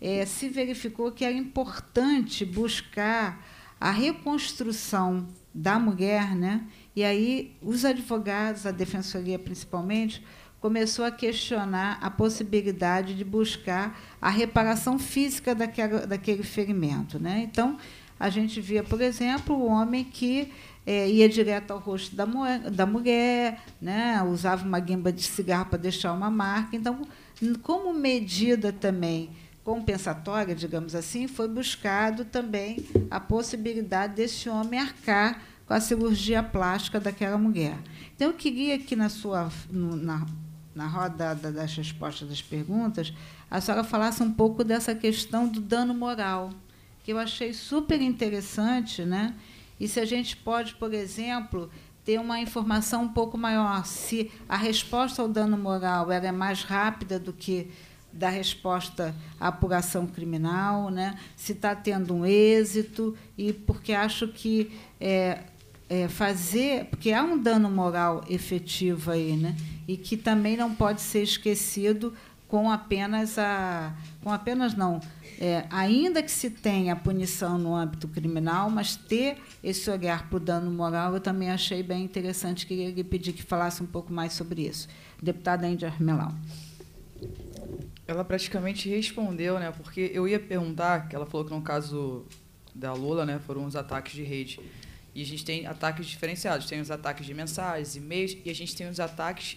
Speaker 1: é, se verificou que era é importante buscar a reconstrução da mulher, né? E aí os advogados, a defensoria principalmente, começou a questionar a possibilidade de buscar a reparação física daquele ferimento. Né? Então, a gente via, por exemplo, o homem que é, ia direto ao rosto da, da mulher, né? usava uma guimba de cigarro para deixar uma marca. Então, como medida também compensatória, digamos assim, foi buscado também a possibilidade desse homem arcar com a cirurgia plástica daquela mulher. Então, eu queria que na sua, na na rodada das respostas das perguntas, a senhora falasse um pouco dessa questão do dano moral, que eu achei super interessante, né? E se a gente pode, por exemplo, ter uma informação um pouco maior, se a resposta ao dano moral é mais rápida do que da resposta à apuração criminal, né? se está tendo um êxito, e porque acho que é, é, fazer, porque há um dano moral efetivo aí, né? E que também não pode ser esquecido com apenas a. com apenas não. É, ainda que se tenha a punição no âmbito criminal, mas ter esse olhar para o dano moral, eu também achei bem interessante. Queria lhe pedir que falasse um pouco mais sobre isso. Deputada Índia Armelão.
Speaker 3: Ela praticamente respondeu, né? Porque eu ia perguntar, que ela falou que no caso da Lula, né, foram os ataques de rede. E a gente tem ataques diferenciados. Tem os ataques de mensagens, e-mails, e a gente tem os ataques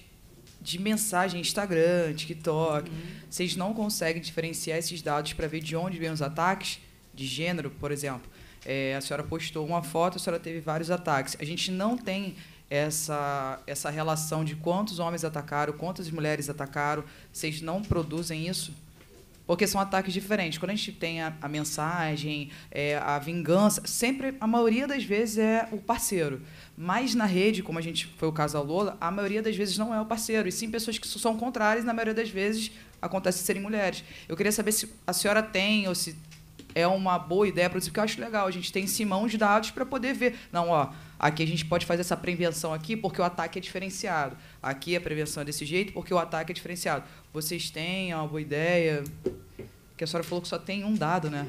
Speaker 3: de mensagem, Instagram, TikTok. Uhum. Vocês não conseguem diferenciar esses dados para ver de onde vêm os ataques de gênero, por exemplo. É, a senhora postou uma foto, a senhora teve vários ataques. A gente não tem essa, essa relação de quantos homens atacaram, quantas mulheres atacaram. Vocês não produzem isso? porque são ataques diferentes. Quando a gente tem a, a mensagem, é, a vingança, sempre, a maioria das vezes é o parceiro. Mas na rede, como a gente foi o caso da Lola, a maioria das vezes não é o parceiro, e sim pessoas que são contrárias, e na maioria das vezes acontece serem mulheres. Eu queria saber se a senhora tem ou se é uma boa ideia para isso, porque eu acho legal. A gente tem Simão de dados para poder ver. Não, ó, Aqui a gente pode fazer essa prevenção aqui porque o ataque é diferenciado. Aqui a prevenção é desse jeito porque o ataque é diferenciado. Vocês têm uma boa ideia? Que a senhora falou que só tem um dado, né?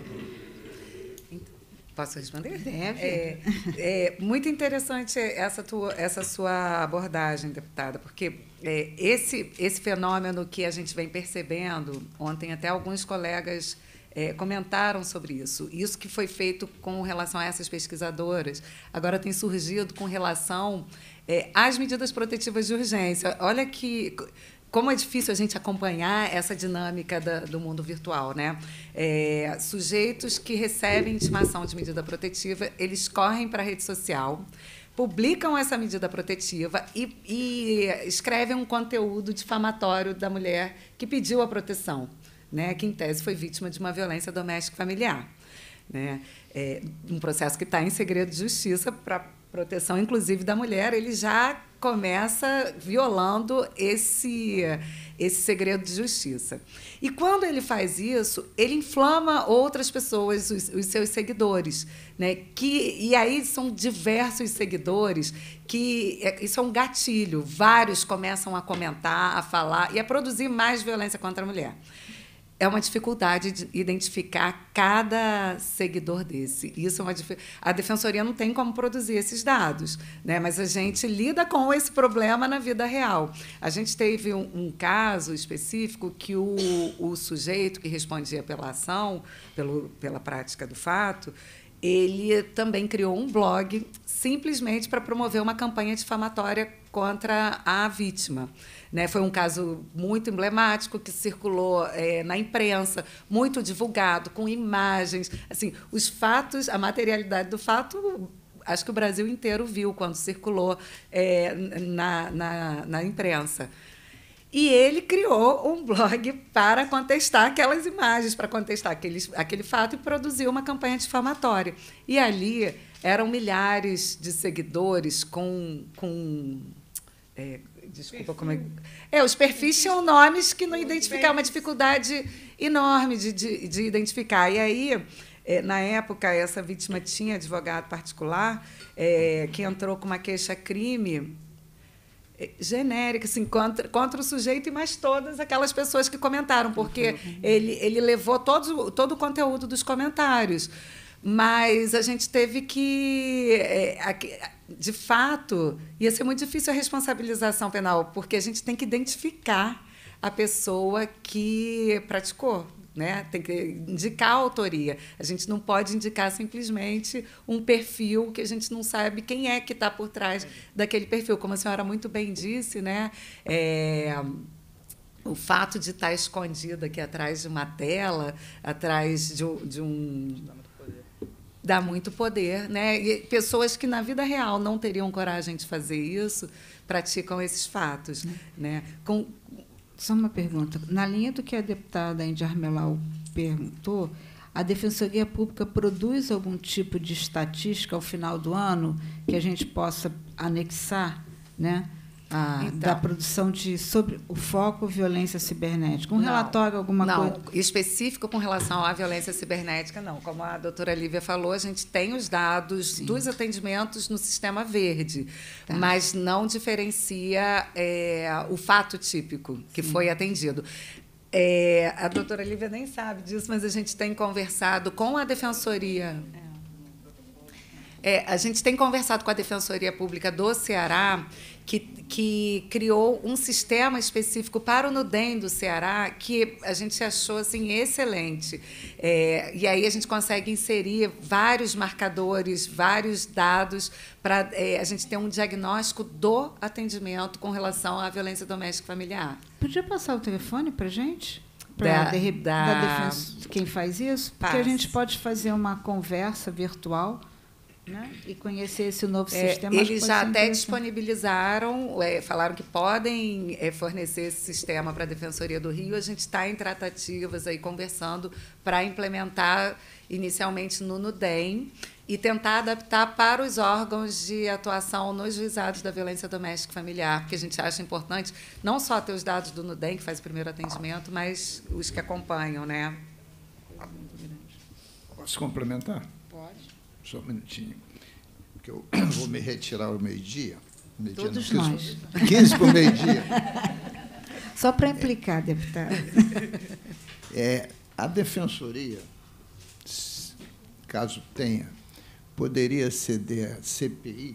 Speaker 3: Posso responder? Deve. É,
Speaker 5: é, muito interessante essa, tua, essa sua abordagem, deputada, porque é, esse, esse fenômeno que a gente vem percebendo, ontem até alguns colegas é, comentaram sobre isso. Isso que foi feito com relação a essas pesquisadoras, agora tem surgido com relação é, às medidas protetivas de urgência. Olha que como é difícil a gente acompanhar essa dinâmica da, do mundo virtual, né? É, sujeitos que recebem intimação de medida protetiva, eles correm para a rede social, publicam essa medida protetiva e, e escrevem um conteúdo difamatório da mulher que pediu a proteção né, que em tese foi vítima de uma violência doméstica familiar. Né? É um processo que está em segredo de justiça para proteção, inclusive, da mulher, ele já começa violando esse, esse segredo de justiça. E quando ele faz isso, ele inflama outras pessoas, os, os seus seguidores. Né? Que, e aí são diversos seguidores que. É, isso é um gatilho. Vários começam a comentar, a falar e a produzir mais violência contra a mulher é uma dificuldade de identificar cada seguidor desse. Isso é uma dif... a defensoria não tem como produzir esses dados, né? Mas a gente lida com esse problema na vida real. A gente teve um, um caso específico que o, o, sujeito que respondia pela ação, pelo, pela prática do fato, ele também criou um blog simplesmente para promover uma campanha difamatória contra a vítima. Né? Foi um caso muito emblemático que circulou é, na imprensa, muito divulgado, com imagens. Assim, os fatos, a materialidade do fato acho que o Brasil inteiro viu quando circulou é, na, na, na, imprensa. E ele criou um blog para contestar aquelas imagens, para contestar aqueles, aquele fato e produziu uma campanha difamatória. E ali eram milhares de seguidores com, com é, desculpa, como é. É, os perfis tinham nomes que não identificavam, é uma dificuldade enorme de, de, de identificar. E aí, é, na época, essa vítima tinha advogado particular é, que entrou com uma queixa-crime é, genérica, assim, contra, contra o sujeito e mais todas aquelas pessoas que comentaram, porque uhum. ele, ele levou todo, todo o conteúdo dos comentários. Mas a gente teve que. É, de fato, ia ser muito difícil a responsabilização penal, porque a gente tem que identificar a pessoa que praticou. Né? Tem que indicar a autoria. A gente não pode indicar simplesmente um perfil que a gente não sabe quem é que está por trás daquele perfil. Como a senhora muito bem disse, né? É o fato de estar tá escondida aqui atrás de uma tela, atrás de, de um dá muito poder, né? E pessoas que na vida real não teriam coragem de fazer isso praticam esses fatos, é. né?
Speaker 1: Com... Só uma pergunta. Na linha do que a deputada Indy Armelau perguntou, a Defensoria Pública produz algum tipo de estatística ao final do ano que a gente possa anexar, né? a, ah, então. Tá. da produção de sobre o foco violência cibernética. Um não, relatório, alguma não, coisa?
Speaker 5: Não, específico com relação à violência cibernética, não. Como a doutora Lívia falou, a gente tem os dados Sim. dos atendimentos no sistema verde, tá. mas não diferencia é, o fato típico que Sim. foi atendido. É, a doutora Lívia nem sabe disso, mas a gente tem conversado com a defensoria. É, é a gente tem conversado com a Defensoria Pública do Ceará que, que criou um sistema específico para o Nudem do Ceará que a gente achou assim excelente. É, e aí a gente consegue inserir vários marcadores, vários dados para é, a gente ter um diagnóstico do atendimento com relação à violência doméstica familiar.
Speaker 1: Podia passar o telefone para gente? para da, da, da quem
Speaker 5: faz isso? Passa. Porque a gente
Speaker 1: pode fazer uma conversa virtual né? e conhecer esse novo é, sistema. Eles já até
Speaker 5: disponibilizaram, é, falaram que podem é, fornecer esse sistema para a Defensoria do Rio. A gente está em tratativas aí conversando para implementar inicialmente no NUDEM e tentar adaptar para os órgãos de atuação nos juizados da violência doméstica e familiar, porque a gente acha importante não só ter os dados do NUDEM, que faz o primeiro atendimento, mas os que acompanham, né?
Speaker 4: Posso complementar? Só um minutinho, porque eu vou me retirar ao meio-dia. Meio Todos não, nós. 15 para o meio-dia. Só
Speaker 1: para implicar, é, deputado.
Speaker 4: É, a defensoria, caso tenha, poderia ceder à CPI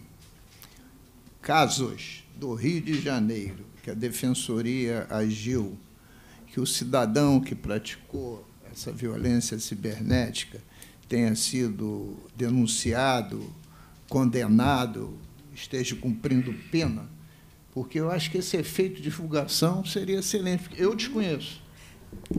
Speaker 4: casos do Rio de Janeiro que a defensoria agiu, que o cidadão que praticou essa violência cibernética tenha sido denunciado, condenado, esteja cumprindo pena, porque eu acho que esse efeito de divulgação seria excelente. Eu desconheço.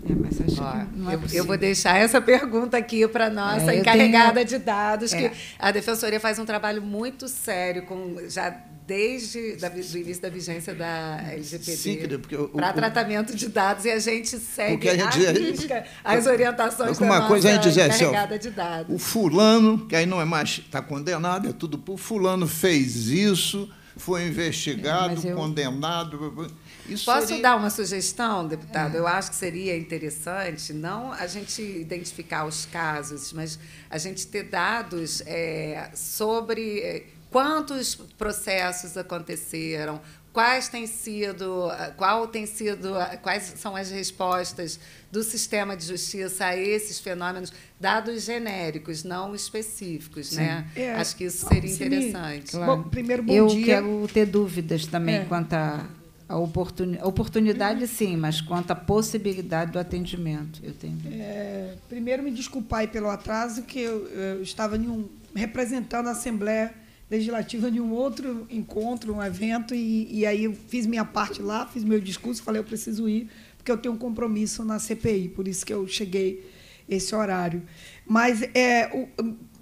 Speaker 4: É, mas acho que ah, é eu, vou
Speaker 5: deixar essa pergunta aqui para nossa é, encarregada tenho... de dados, é. que a defensoria faz um trabalho muito sério com já desde o do início da vigência da LGPD
Speaker 4: para tratamento
Speaker 5: de dados e a gente segue a gente, a risca, as orientações uma da coisa a gente diz assim, de dados. O
Speaker 4: fulano, que aí não é mais está condenado, é tudo por fulano fez isso, foi investigado, é, eu... condenado. Isso Posso seria...
Speaker 5: dar uma sugestão, deputado? É. Eu acho que seria interessante não a gente identificar os casos, mas a gente ter dados é, sobre é, quantos processos aconteceram, quais têm sido, ah, qual tem sido, ah, quais são as respostas do sistema de justiça a esses fenômenos, dados genéricos, não específicos, né? Sim. né? É. Acho que isso seria Sim. interessante.
Speaker 1: Claro. Bom, primeiro, bom Eu dia. quero ter dúvidas também é. quanto a a oportuni oportunidade, sim, mas quanto à possibilidade do atendimento, eu tenho.
Speaker 6: É, primeiro, me desculpar pelo atraso, que eu, eu estava um, representando a Assembleia legislativa de um outro encontro, um evento, e, e aí eu fiz minha parte lá, fiz meu discurso, falei, eu preciso ir, porque eu tenho um compromisso na CPI, por isso que eu cheguei esse horário. Mas, é, o,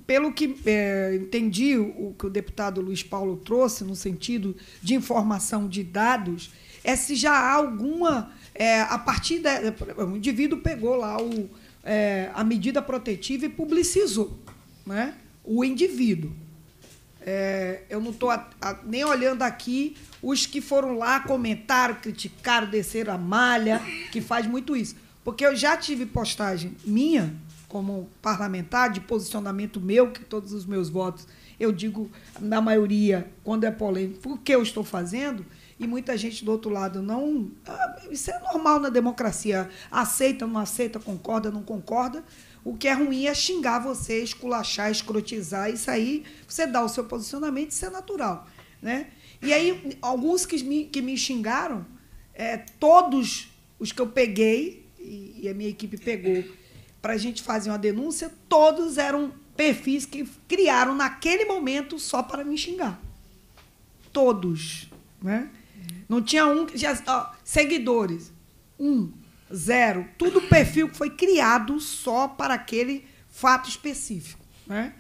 Speaker 6: pelo que é, entendi, o que o deputado Luiz Paulo trouxe no sentido de informação de dados, é se já há alguma. É, a partir da. O indivíduo pegou lá o, é, a medida protetiva e publicizou né, o indivíduo. É, eu não estou nem olhando aqui os que foram lá comentaram, criticaram, desceram a malha, que faz muito isso. Porque eu já tive postagem minha, como parlamentar, de posicionamento meu, que todos os meus votos, eu digo, na maioria, quando é polêmico, o que eu estou fazendo, e muita gente do outro lado não. Ah, isso é normal na democracia. Aceita, não aceita, concorda, não concorda. O que é ruim é xingar você, esculachar, escrotizar. Isso aí, você dá o seu posicionamento, isso é natural. Né? E aí, alguns que me, que me xingaram, é, todos os que eu peguei, e, e a minha equipe pegou, para a gente fazer uma denúncia, todos eram perfis que criaram naquele momento só para me xingar. Todos. Né? Não tinha um. Já, ó, seguidores. Um zero. Tudo perfil que foi criado só para aquele fato específico. Né?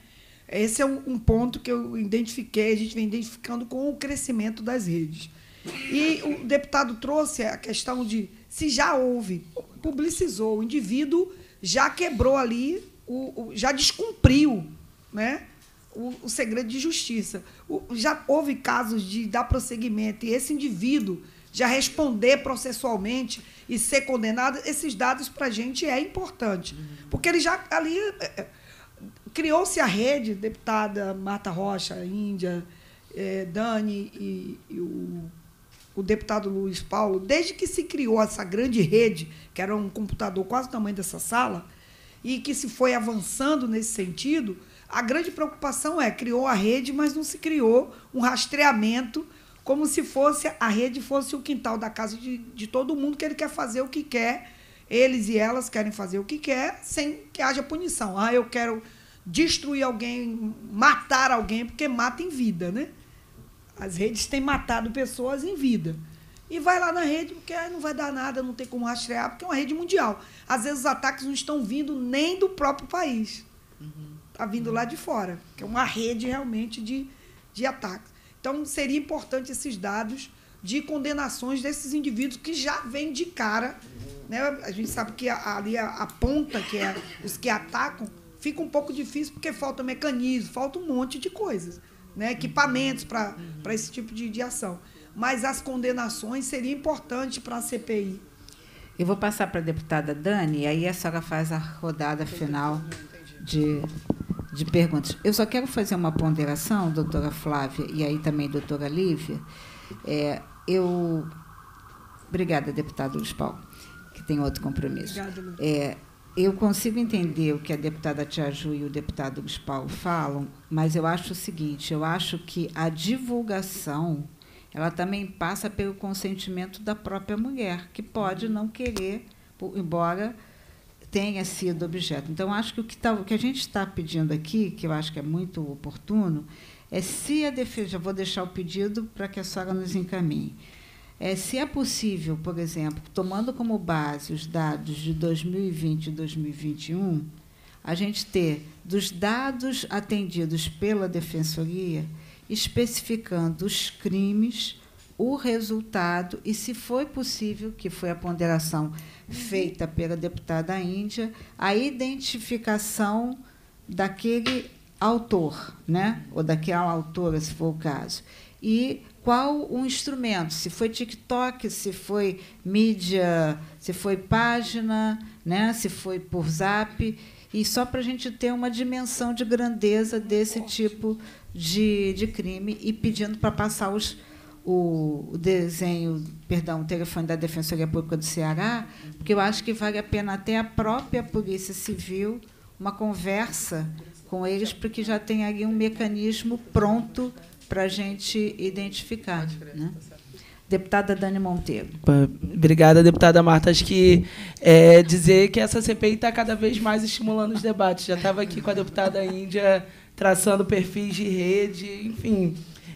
Speaker 6: Esse é um ponto que eu identifiquei, a gente vem identificando com o crescimento das redes. E o deputado trouxe a questão de se já houve, publicizou, o indivíduo já quebrou ali, o, o já descumpriu né, o, o, segredo de justiça. O, já houve casos de dar prosseguimento e esse indivíduo já responder processualmente e ser condenado, esses dados para a gente é importante. Uhum. Porque ele já ali é, é, criou-se a rede, deputada Marta Rocha, Índia, é, Dani e, e o, o, deputado Luiz Paulo, desde que se criou essa grande rede, que era um computador quase do tamanho dessa sala, e que se foi avançando nesse sentido, a grande preocupação é criou a rede, mas não se criou um rastreamento como se fosse a rede fosse o quintal da casa de, de todo mundo que ele quer fazer o que quer. Eles e elas querem fazer o que quer sem que haja punição. Ah, eu quero destruir alguém, matar alguém, porque mata em vida, né? As redes têm matado pessoas em vida. E vai lá na rede, porque não vai dar nada, não tem como rastrear, porque é uma rede mundial. Às vezes os ataques não estão vindo nem do próprio país. Está uhum. vindo lá de fora, que é uma rede realmente de, de ataques. Então, seria importante esses dados de condenações desses indivíduos que já vêm de cara. Né? A gente sabe que ali a, a ponta, que é os que atacam, fica um pouco difícil porque falta mecanismo, falta um monte de coisas, né? equipamentos para esse tipo de, de ação. Mas as condenações seria importante
Speaker 1: para a CPI. Eu vou passar para a deputada Dani, e aí a senhora faz a rodada final de de perguntas. Eu só quero fazer uma ponderação, doutora Flávia, e aí também doutora Lívia. É, eu... Obrigada, deputado Luiz Paulo, que tem outro compromisso. Obrigada, é, eu consigo entender o que a deputada Tiaju e o deputado Luiz Paulo falam, mas eu acho o seguinte, eu acho que a divulgação ela também passa pelo consentimento da própria mulher, que pode não querer, embora tenha sido objeto. Então, acho que o que, tá, o que a gente está pedindo aqui, que eu acho que é muito oportuno, é se a defesa. Já vou deixar o pedido para que a senhora nos encaminhe. É, se é possível, por exemplo, tomando como base os dados de 2020 e 2021, a gente ter dos dados atendidos pela defensoria especificando os crimes o resultado e se foi possível, que foi a ponderação feita pela deputada Índia, a identificação daquele autor, né? ou daquela autora, se for o caso. E qual o instrumento, se foi TikTok, se foi mídia, se foi página, né? se foi por zap, e só para a gente ter uma dimensão de grandeza desse tipo de, de crime e pedindo para passar os o desenho, perdão, o telefone da Defensoria Pública do Ceará, porque eu acho que vale a pena até a própria Polícia Civil uma conversa com eles, porque já tem ali um mecanismo pronto para a gente identificar. Né? Tá deputada Dani Monteiro.
Speaker 7: Obrigada, deputada Marta. Acho que é, dizer que essa CPI está cada vez mais estimulando os debates. Já estava aqui com a deputada Índia traçando perfis de rede, enfim.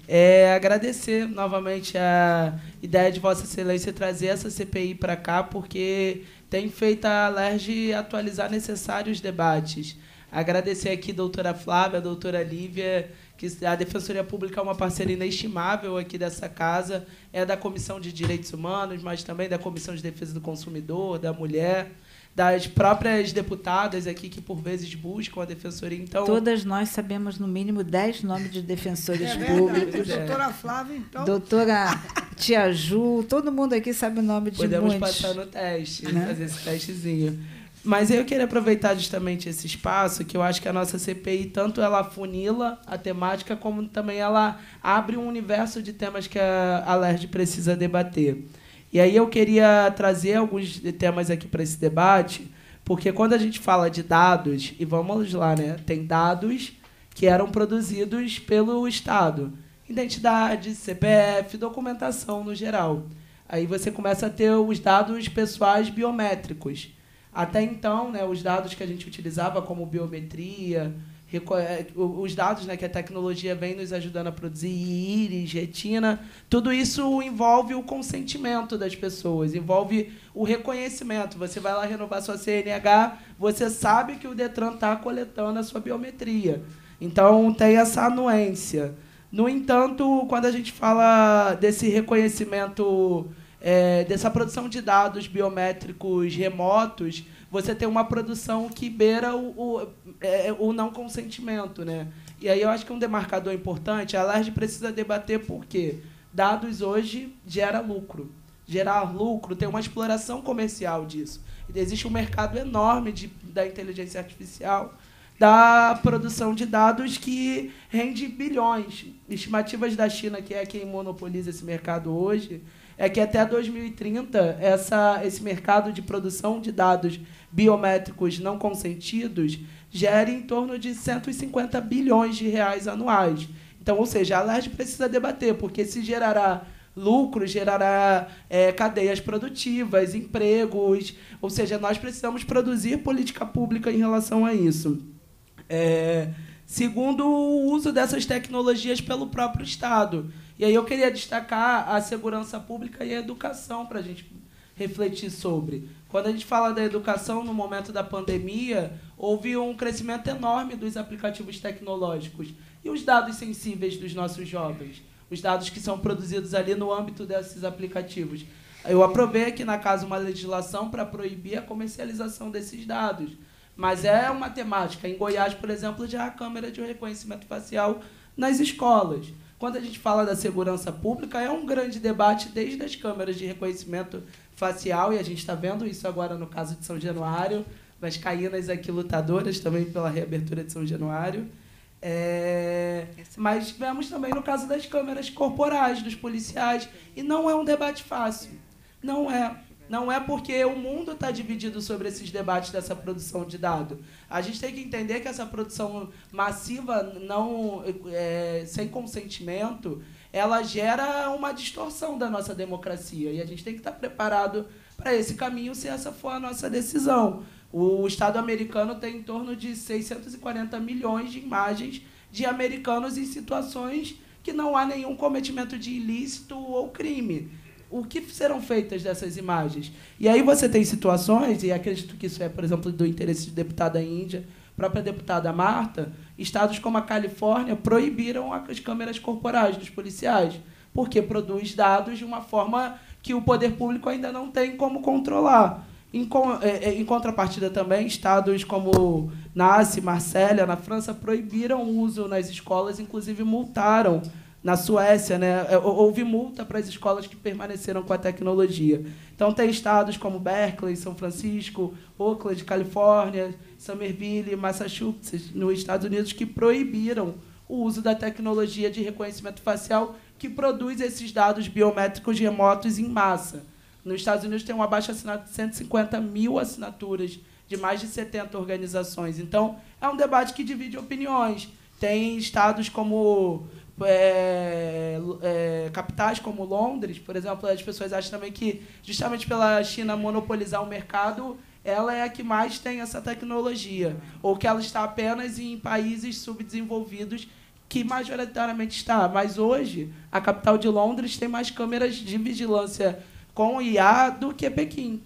Speaker 7: É, agradecer novamente a ideia de Vossa Excelência trazer essa CPI para cá, porque tem feito a LERJ atualizar necessários debates. Agradecer aqui a doutora Flávia, a doutora Lívia, que a Defensoria Pública é uma parceira inestimável aqui dessa casa, é da Comissão de Direitos Humanos, mas também da Comissão de Defesa do Consumidor, da Mulher das próprias deputadas aqui que por vezes buscam a defensoria. Então, Todas
Speaker 1: nós sabemos no mínimo 10 nomes de defensores é públicos. É. Doutora Flávia, então. Doutora Tia Ju, todo mundo aqui sabe o nome de Podemos muitos. Podemos passar no
Speaker 7: teste, né? fazer esse testezinho. Mas eu queria aproveitar justamente esse espaço, que eu acho que a nossa CPI, tanto ela funila a temática, como também ela abre um universo de temas que a LERJ precisa debater. E aí eu queria trazer alguns temas aqui para esse debate, porque quando a gente fala de dados, e vamos lá, né? Tem dados que eram produzidos pelo Estado. Identidade, CPF, documentação no geral. Aí você começa a ter os dados pessoais biométricos. Até então, né, os dados que a gente utilizava como biometria, é, os dados né, que a tecnologia vem nos ajudando a produzir, íris, retina, tudo isso envolve o consentimento das pessoas, envolve o reconhecimento. Você vai lá renovar sua CNH, você sabe que o Detran está coletando a sua biometria. Então, tem essa anuência. No entanto, quando a gente fala desse reconhecimento, é, dessa produção de dados biométricos remotos, você tem uma produção que beira o, o, é, é, o não consentimento. Né? E aí eu acho que um demarcador importante, a Large precisa debater por quê? Dados hoje gera lucro. Gerar lucro tem uma exploração comercial disso. Existe um mercado enorme de, da inteligência artificial, da produção de dados que rende bilhões. Estimativas da China, que é quem monopoliza esse mercado hoje, é que até 2030 essa, esse mercado de produção de dados biométricos não consentidos gerem em torno de 150 bilhões de reais anuais. Então, ou seja, a LERJ precisa debater, porque se gerará lucro, gerará é, cadeias produtivas, empregos, ou seja, nós precisamos produzir política pública em relação a isso. É, segundo o uso dessas tecnologias pelo próprio Estado. E aí eu queria destacar a segurança pública e a educação para a gente refletir sobre. Quando a gente fala da educação no momento da pandemia, houve um crescimento enorme dos aplicativos tecnológicos e os dados sensíveis dos nossos jovens, os dados que são produzidos ali no âmbito desses aplicativos. Eu aprovei aqui na casa uma legislação para proibir a comercialização desses dados, mas é uma temática. Em Goiás, por exemplo, já há câmera de reconhecimento facial nas escolas. Quando a gente fala da segurança pública, é um grande debate desde as câmeras de reconhecimento facial, e a gente está vendo isso agora no caso de São Januário, vascaínas aqui lutadoras também pela reabertura de São Januário. É, é... Mas tivemos também no caso das câmeras corporais, dos policiais, e não é um debate fácil. Não é. Não é porque o mundo está dividido sobre esses debates dessa produção de dado. A gente tem que entender que essa produção massiva, não é, sem consentimento, ela gera uma distorção da nossa democracia. E a gente tem que estar preparado para esse caminho se essa for a nossa decisão. O Estado americano tem em torno de 640 milhões de imagens de americanos em situações que não há nenhum cometimento de ilícito ou crime. O que serão feitas dessas imagens? E aí você tem situações, e acredito que isso é, por exemplo, do interesse do deputado da Índia, própria deputada Marta, estados como a Califórnia proibiram as câmeras corporais dos policiais, porque produz dados de uma forma que o poder público ainda não tem como controlar. Em, é, é, em contrapartida também, estados como Nasce, Marselha, na França, proibiram o uso nas escolas, inclusive multaram na Suécia, né, é, houve multa para as escolas que permaneceram com a tecnologia. Então, tem estados como Berkeley, São Francisco, Oakland, Califórnia, Somerville, Massachusetts, nos Estados Unidos, que proibiram o uso da tecnologia de reconhecimento facial que produz esses dados biométricos remotos em massa. Nos Estados Unidos tem um abaixo assinado de 150 mil assinaturas de mais de 70 organizações. Então, é um debate que divide opiniões. Tem estados como é, é, capitais como Londres, por exemplo, as pessoas acham também que, justamente pela China monopolizar o mercado, ela é a que mais tem essa tecnologia, ou que ela está apenas em países subdesenvolvidos que majoritariamente está. Mas hoje, a capital de Londres tem mais câmeras de vigilância com IA do que Pequim.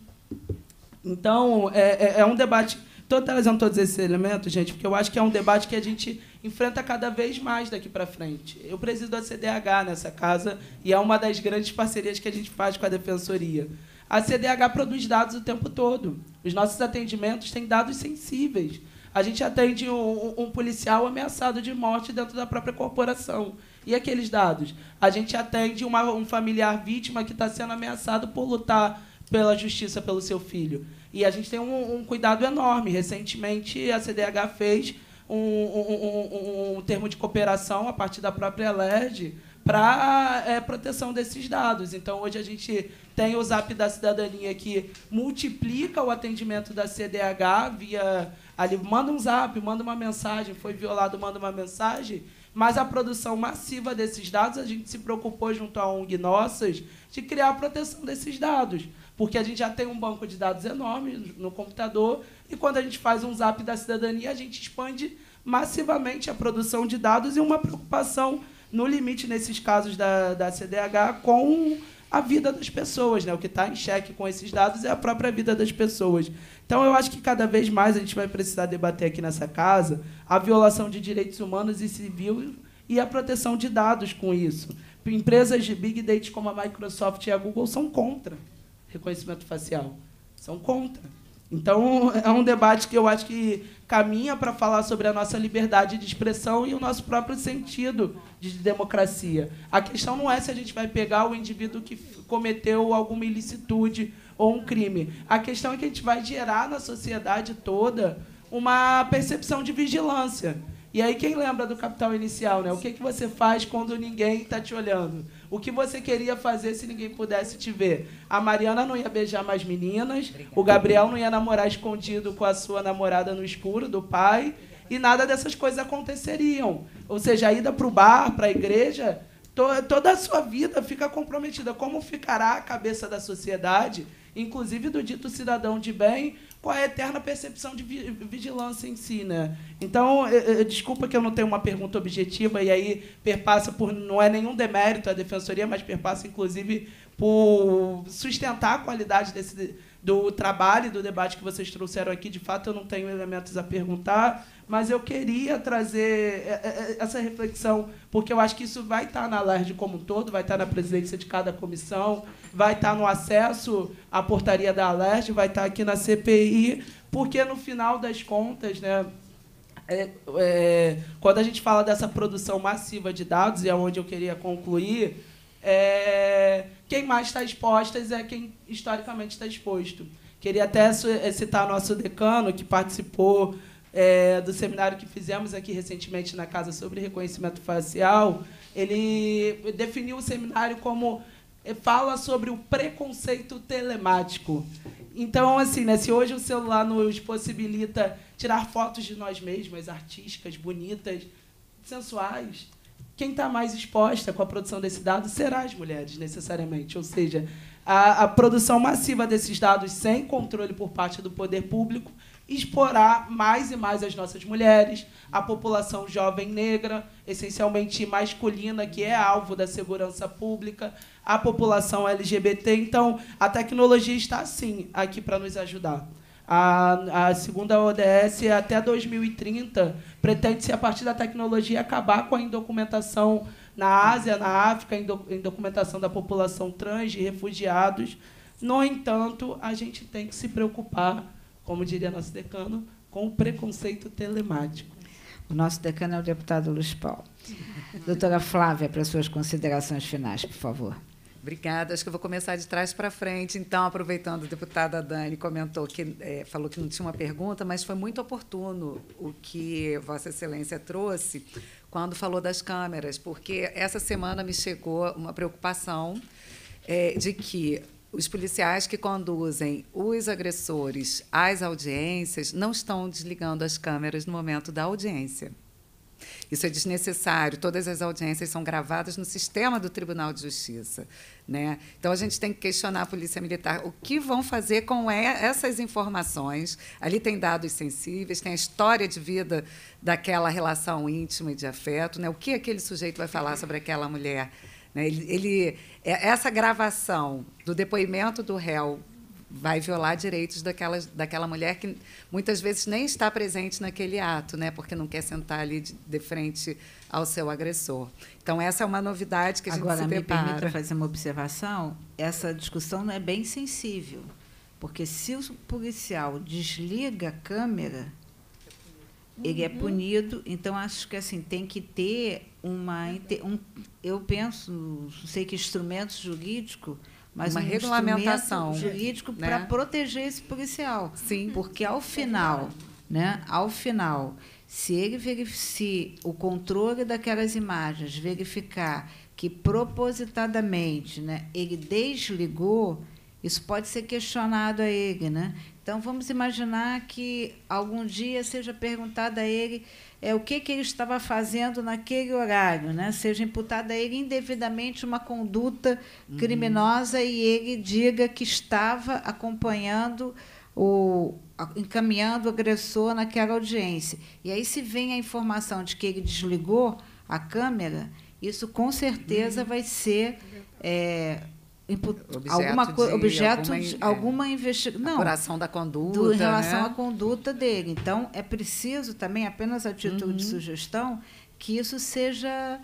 Speaker 7: Então, é, é, é um debate. Estou trazendo todos esses elementos, gente, porque eu acho que é um debate que a gente enfrenta cada vez mais daqui para frente. Eu presido a CDH nessa casa e é uma das grandes parcerias que a gente faz com a Defensoria. A CDH produz dados o tempo todo. Os nossos atendimentos têm dados sensíveis. A gente atende um, um, policial ameaçado de morte dentro da própria corporação. E aqueles dados? A gente atende uma, um familiar vítima que está sendo ameaçado por lutar pela justiça pelo seu filho. E a gente tem um, um cuidado enorme. Recentemente, a CDH fez um, um, um, um termo de cooperação a partir da própria LERD para é, proteção desses dados. Então, hoje a gente tem o Zap da Cidadania que multiplica o atendimento da CDH via ali, manda um zap, manda uma mensagem, foi violado, manda uma mensagem, mas a produção massiva desses dados, a gente se preocupou junto à ONG Nossas de criar a proteção desses dados, porque a gente já tem um banco de dados enorme no computador, e quando a gente faz um zap da cidadania, a gente expande massivamente a produção de dados e uma preocupação no limite, nesses casos da, da CDH, com a vida das pessoas. Né? O que está em xeque com esses dados é a própria vida das pessoas. Então, eu acho que cada vez mais a gente vai precisar debater aqui nessa casa a violação de direitos humanos e civil e a proteção de dados com isso. Empresas de Big Data como a Microsoft e a Google são contra reconhecimento facial. São contra. Então, é um debate que eu acho que caminha para falar sobre a nossa liberdade de expressão e o nosso próprio sentido de democracia. A questão não é se a gente vai pegar o indivíduo que cometeu alguma ilicitude ou um crime. A questão é que a gente vai gerar na sociedade toda uma percepção de vigilância. E aí, quem lembra do capital inicial, né? O que, é que você faz quando ninguém está te olhando? O que você queria fazer se ninguém pudesse te ver? A Mariana não ia beijar mais meninas, Obrigada. o Gabriel não ia namorar escondido com a sua namorada no escuro do pai, e nada dessas coisas aconteceriam. Ou seja, a ida para o bar, para a igreja, to toda a sua vida fica comprometida. Como ficará a cabeça da sociedade, inclusive do dito cidadão de bem, com é a eterna percepção de vigilância em si, né? Então, desculpa que eu não tenho uma pergunta objetiva e aí perpassa por não é nenhum demérito à defensoria, mas perpassa inclusive por sustentar a qualidade desse do trabalho e do debate que vocês trouxeram aqui. De fato, eu não tenho elementos a perguntar, mas eu queria trazer é, é, é, essa reflexão, porque eu acho que isso vai estar na ALERJ como um todo, vai estar na presidência de cada comissão, vai estar no acesso à portaria da ALERJ, vai estar aqui na CPI, porque, no final das contas, né, é, é, quando a gente fala dessa produção massiva de dados, e é onde eu queria concluir, é, quem mais está exposta é quem historicamente está exposto. Queria até eh, citar nosso decano, que participou é, do seminário que fizemos aqui recentemente na casa sobre reconhecimento facial. Ele definiu o seminário como eh, fala sobre o preconceito telemático. Então, assim, né, se hoje o celular nos possibilita tirar fotos de nós mesmas, artísticas, bonitas, sensuais, quem está mais exposta com a produção desse dado será as mulheres, necessariamente. Ou seja, a, a, produção massiva desses dados sem controle por parte do poder público exporá mais e mais as nossas mulheres, a população jovem negra, essencialmente masculina, que é alvo da segurança pública, a população LGBT. Então, a tecnologia está, sim, aqui para nos ajudar. A, a segunda ODS, é até 2030, pretende-se, a partir da tecnologia, acabar com a indocumentação na Ásia, na África, indocumentação da população trans, e refugiados. No entanto, a gente tem que se preocupar, como diria nosso decano, com o preconceito telemático.
Speaker 1: O nosso decano é o deputado Luiz Paulo. Doutora Flávia, para suas considerações finais, por favor.
Speaker 5: Obrigada. Acho que eu vou começar de trás para frente. Então, aproveitando, a deputada Dani comentou que é, falou que não tinha uma pergunta, mas foi muito oportuno o que Vossa Excelência trouxe quando falou das câmeras, porque essa semana me chegou uma preocupação é, de que os policiais que conduzem os agressores às audiências não estão desligando as câmeras no momento da audiência. Isso é desnecessário. Todas as audiências são gravadas no sistema do Tribunal de Justiça. Né? Então, a gente tem que questionar a Polícia Militar o que vão fazer com essas informações. Ali tem dados sensíveis, tem a história de vida daquela relação íntima e de afeto. Né? O que aquele sujeito vai falar sobre aquela mulher? Né? Ele, ele, é, essa gravação do depoimento do réu vai violar direitos daquela daquela mulher que muitas vezes nem está presente naquele ato, né? porque não quer sentar ali de, de frente ao seu agressor. Então, essa é uma novidade que a gente Agora, se prepara. Agora, me permita fazer uma observação. Essa discussão não é bem sensível,
Speaker 1: porque se o policial desliga a câmera, ele é uhum. punido. Então acho que assim tem que ter uma um, eu penso, não sei que instrumento jurídico mas uma um regulamentação jurídico né? para proteger esse policial. Sim. Porque ao final, né? Ao final, se ele se o controle daquelas imagens verificar que propositadamente, né, ele desligou, isso pode ser questionado a ele, né? Então vamos imaginar que algum dia seja perguntado a ele é, o que, que ele estava fazendo naquele horário, né? seja imputada a ele indevidamente uma conduta uhum. criminosa uhum. e ele diga que estava acompanhando o encaminhando o agressor naquela audiência. E aí se vem a informação de que ele desligou a câmera, isso com certeza uhum. vai ser é, objeto alguma coisa, objeto alguma, de é. alguma investigação, apuração da conduta, em relação né? à conduta dele. Então é preciso também apenas a título uhum. de sugestão que isso seja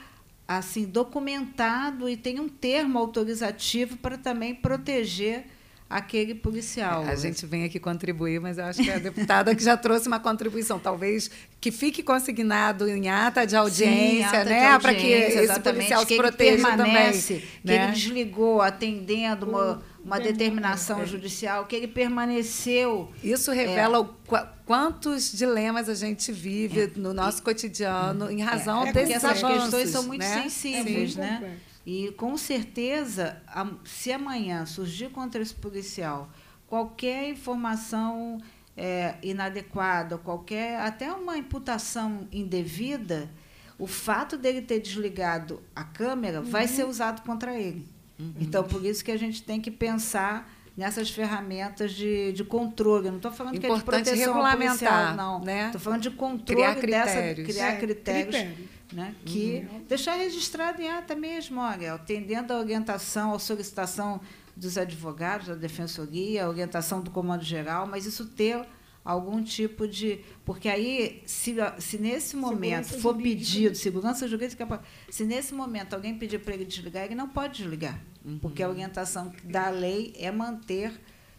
Speaker 1: assim documentado e tenha um termo autorizativo para também proteger aquele
Speaker 5: policial. a né? gente vem aqui contribuir, mas eu acho que a deputada que já trouxe uma contribuição, talvez que fique consignado em ata de audiência, Sim, ata né, para que esse policial que se proteja também, que ele né?
Speaker 1: desligou atendendo uma, uma determinação é. judicial, que ele
Speaker 5: permaneceu. Isso é. revela é. o quantos dilemas a gente vive é. no nosso cotidiano uhum. em é. razão é. desses avanços. essas questões são muito né? sensíveis,
Speaker 1: né? E com certeza, se amanhã surgir contra esse policial qualquer informação é, inadequada, qualquer até uma imputação indevida, o fato dele ter desligado a câmera uhum. vai ser usado contra ele. Uhum. Então, por isso que a gente tem que pensar nessas ferramentas de, de controle. não estou falando Importante que é de proteção regulamentar, não. Estou né? falando de controle criar critérios. dessa, criar é, critérios. critérios. Né? Que uhum. deixar registrado em ata mesmo, olha, atendendo à orientação, à solicitação dos advogados, da defensoria, a orientação do comando geral, mas isso ter algum tipo de. Porque aí, se, se nesse momento segurança for jurídica. pedido, segurança jurídica, se nesse momento alguém pedir para ele desligar, ele não pode desligar. Uhum. Porque a uhum. orientação da lei é manter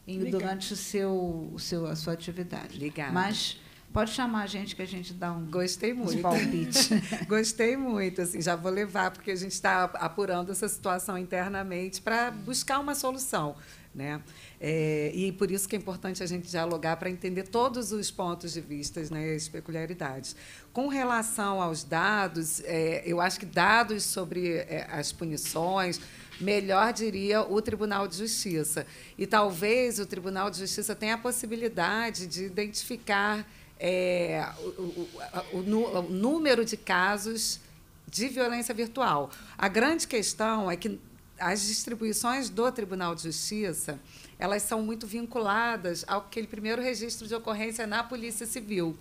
Speaker 1: em, durante o seu, o seu, a sua atividade. Ligado. Mas. Pode chamar a gente que a
Speaker 5: gente dá um gostei muito palpite. gostei muito, assim, já vou levar porque a gente está apurando essa situação internamente para uhum. buscar uma solução, né? É, e por isso que é importante a gente dialogar para entender todos os pontos de vista né, as peculiaridades. Com relação aos dados, é, eu acho que dados sobre é, as punições, melhor diria o Tribunal de Justiça. E talvez o Tribunal de Justiça tenha a possibilidade de identificar é, o, o, o, o número de casos de violência virtual. A grande questão é que as distribuições do Tribunal de Justiça elas são muito vinculadas ao aquele primeiro registro de ocorrência na Polícia Civil.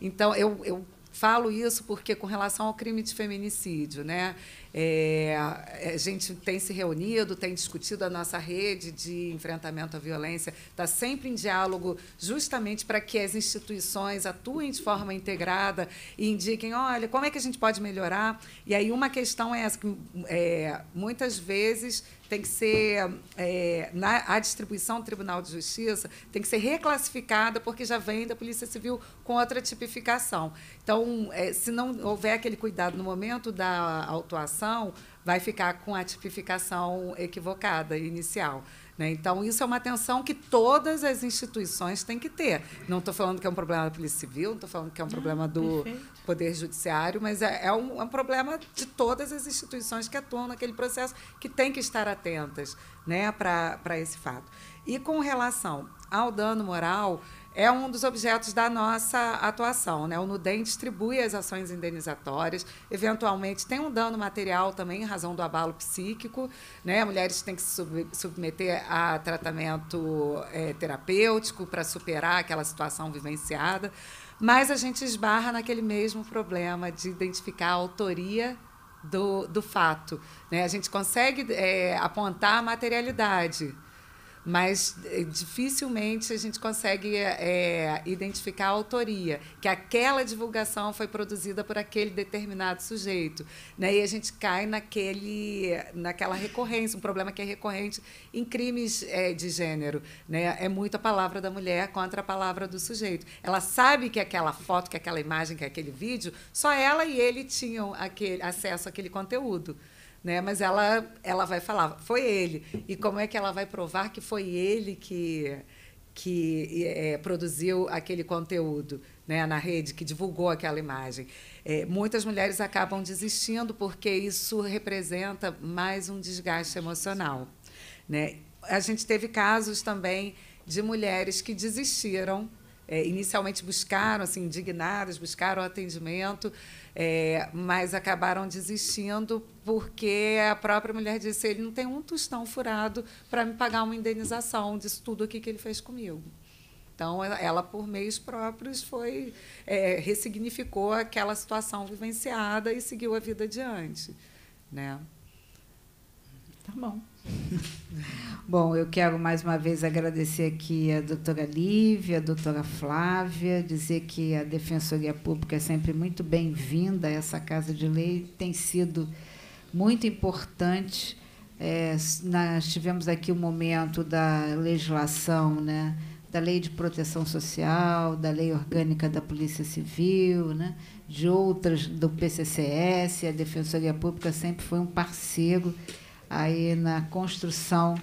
Speaker 5: Então, eu, eu falo isso porque, com relação ao crime de feminicídio, né? É, a gente tem se reunido, tem discutido a nossa rede de enfrentamento à violência, está sempre em diálogo, justamente para que as instituições atuem de forma integrada e indiquem: olha, como é que a gente pode melhorar? E aí, uma questão é essa, que é, muitas vezes tem que ser é, na, a distribuição do Tribunal de Justiça tem que ser reclassificada porque já vem da Polícia Civil com outra tipificação. Então, é, se não houver aquele cuidado no momento da autuação, vai ficar com a tipificação equivocada inicial. Né? Então, isso é uma atenção que todas as instituições têm que ter. Não estou falando que é um problema da Polícia Civil, não estou falando que é um problema do Perfeito. Poder Judiciário, mas é, é, um, é um problema de todas as instituições que atuam naquele processo, que têm que estar atentas né, para esse fato. E com relação ao dano moral, é um dos objetos da nossa atuação. Né? O NUDEM distribui as ações indenizatórias, eventualmente tem um dano material também em razão do abalo psíquico. Né? Mulheres têm que se submeter a tratamento é, terapêutico para superar aquela situação vivenciada, mas a gente esbarra naquele mesmo problema de identificar a autoria do, do fato. Né? A gente consegue é, apontar a materialidade, mas eh, dificilmente a gente consegue é, identificar a autoria, que aquela divulgação foi produzida por aquele determinado sujeito. Né? E a gente cai naquele, naquela recorrência, um problema que é recorrente em crimes é, de gênero. Né? É muito a palavra da mulher contra a palavra do sujeito. Ela sabe que aquela foto, que aquela imagem, que aquele vídeo, só ela e ele tinham aquele, acesso àquele conteúdo né? Mas ela ela vai falar, foi ele. E como é que ela vai provar que foi ele que que é, produziu aquele conteúdo né, na rede, que divulgou aquela imagem. É, muitas mulheres acabam desistindo porque isso representa mais um desgaste emocional. Né? A gente teve casos também de mulheres que desistiram é, inicialmente buscaram, assim, indignados, buscaram atendimento, é, mas acabaram desistindo porque a própria mulher disse: ele não tem um tostão furado para me pagar uma indenização disso tudo aqui que ele fez comigo. Então, ela, por meios próprios, foi é, ressignificou aquela situação vivenciada e seguiu a vida adiante. Né?
Speaker 1: Tá bom. Bom, eu quero mais uma vez agradecer aqui a doutora Lívia, a doutora Flávia, dizer que a Defensoria Pública é sempre muito bem-vinda a essa Casa de Lei, tem sido muito importante. É, nós tivemos aqui o um momento da legislação, né, da Lei de Proteção Social, da Lei Orgânica da Polícia Civil, né, de outras, do PCCS, a Defensoria Pública sempre foi um parceiro aí na construção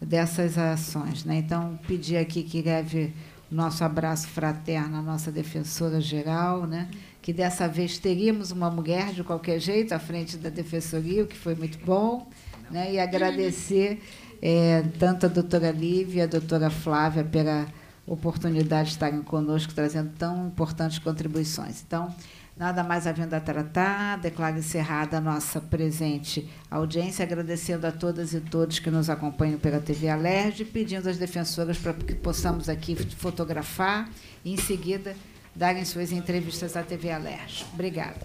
Speaker 1: dessas ações. Né? Então, pedir aqui que leve o nosso abraço fraterno à nossa defensora geral, né? que dessa vez teríamos uma mulher de qualquer jeito à frente da defensoria, o que foi muito bom, né? e agradecer é, tanto a doutora Lívia e a doutora Flávia pela oportunidade de estarem conosco, trazendo tão importantes contribuições. Então, Nada mais havendo a tratar, declaro encerrada a nossa presente audiência, agradecendo a todas e todos que nos acompanham pela TV Alerj, pedindo às defensoras para que possamos aqui fotografar e, em seguida, darem suas entrevistas à TV Alerj. Obrigada.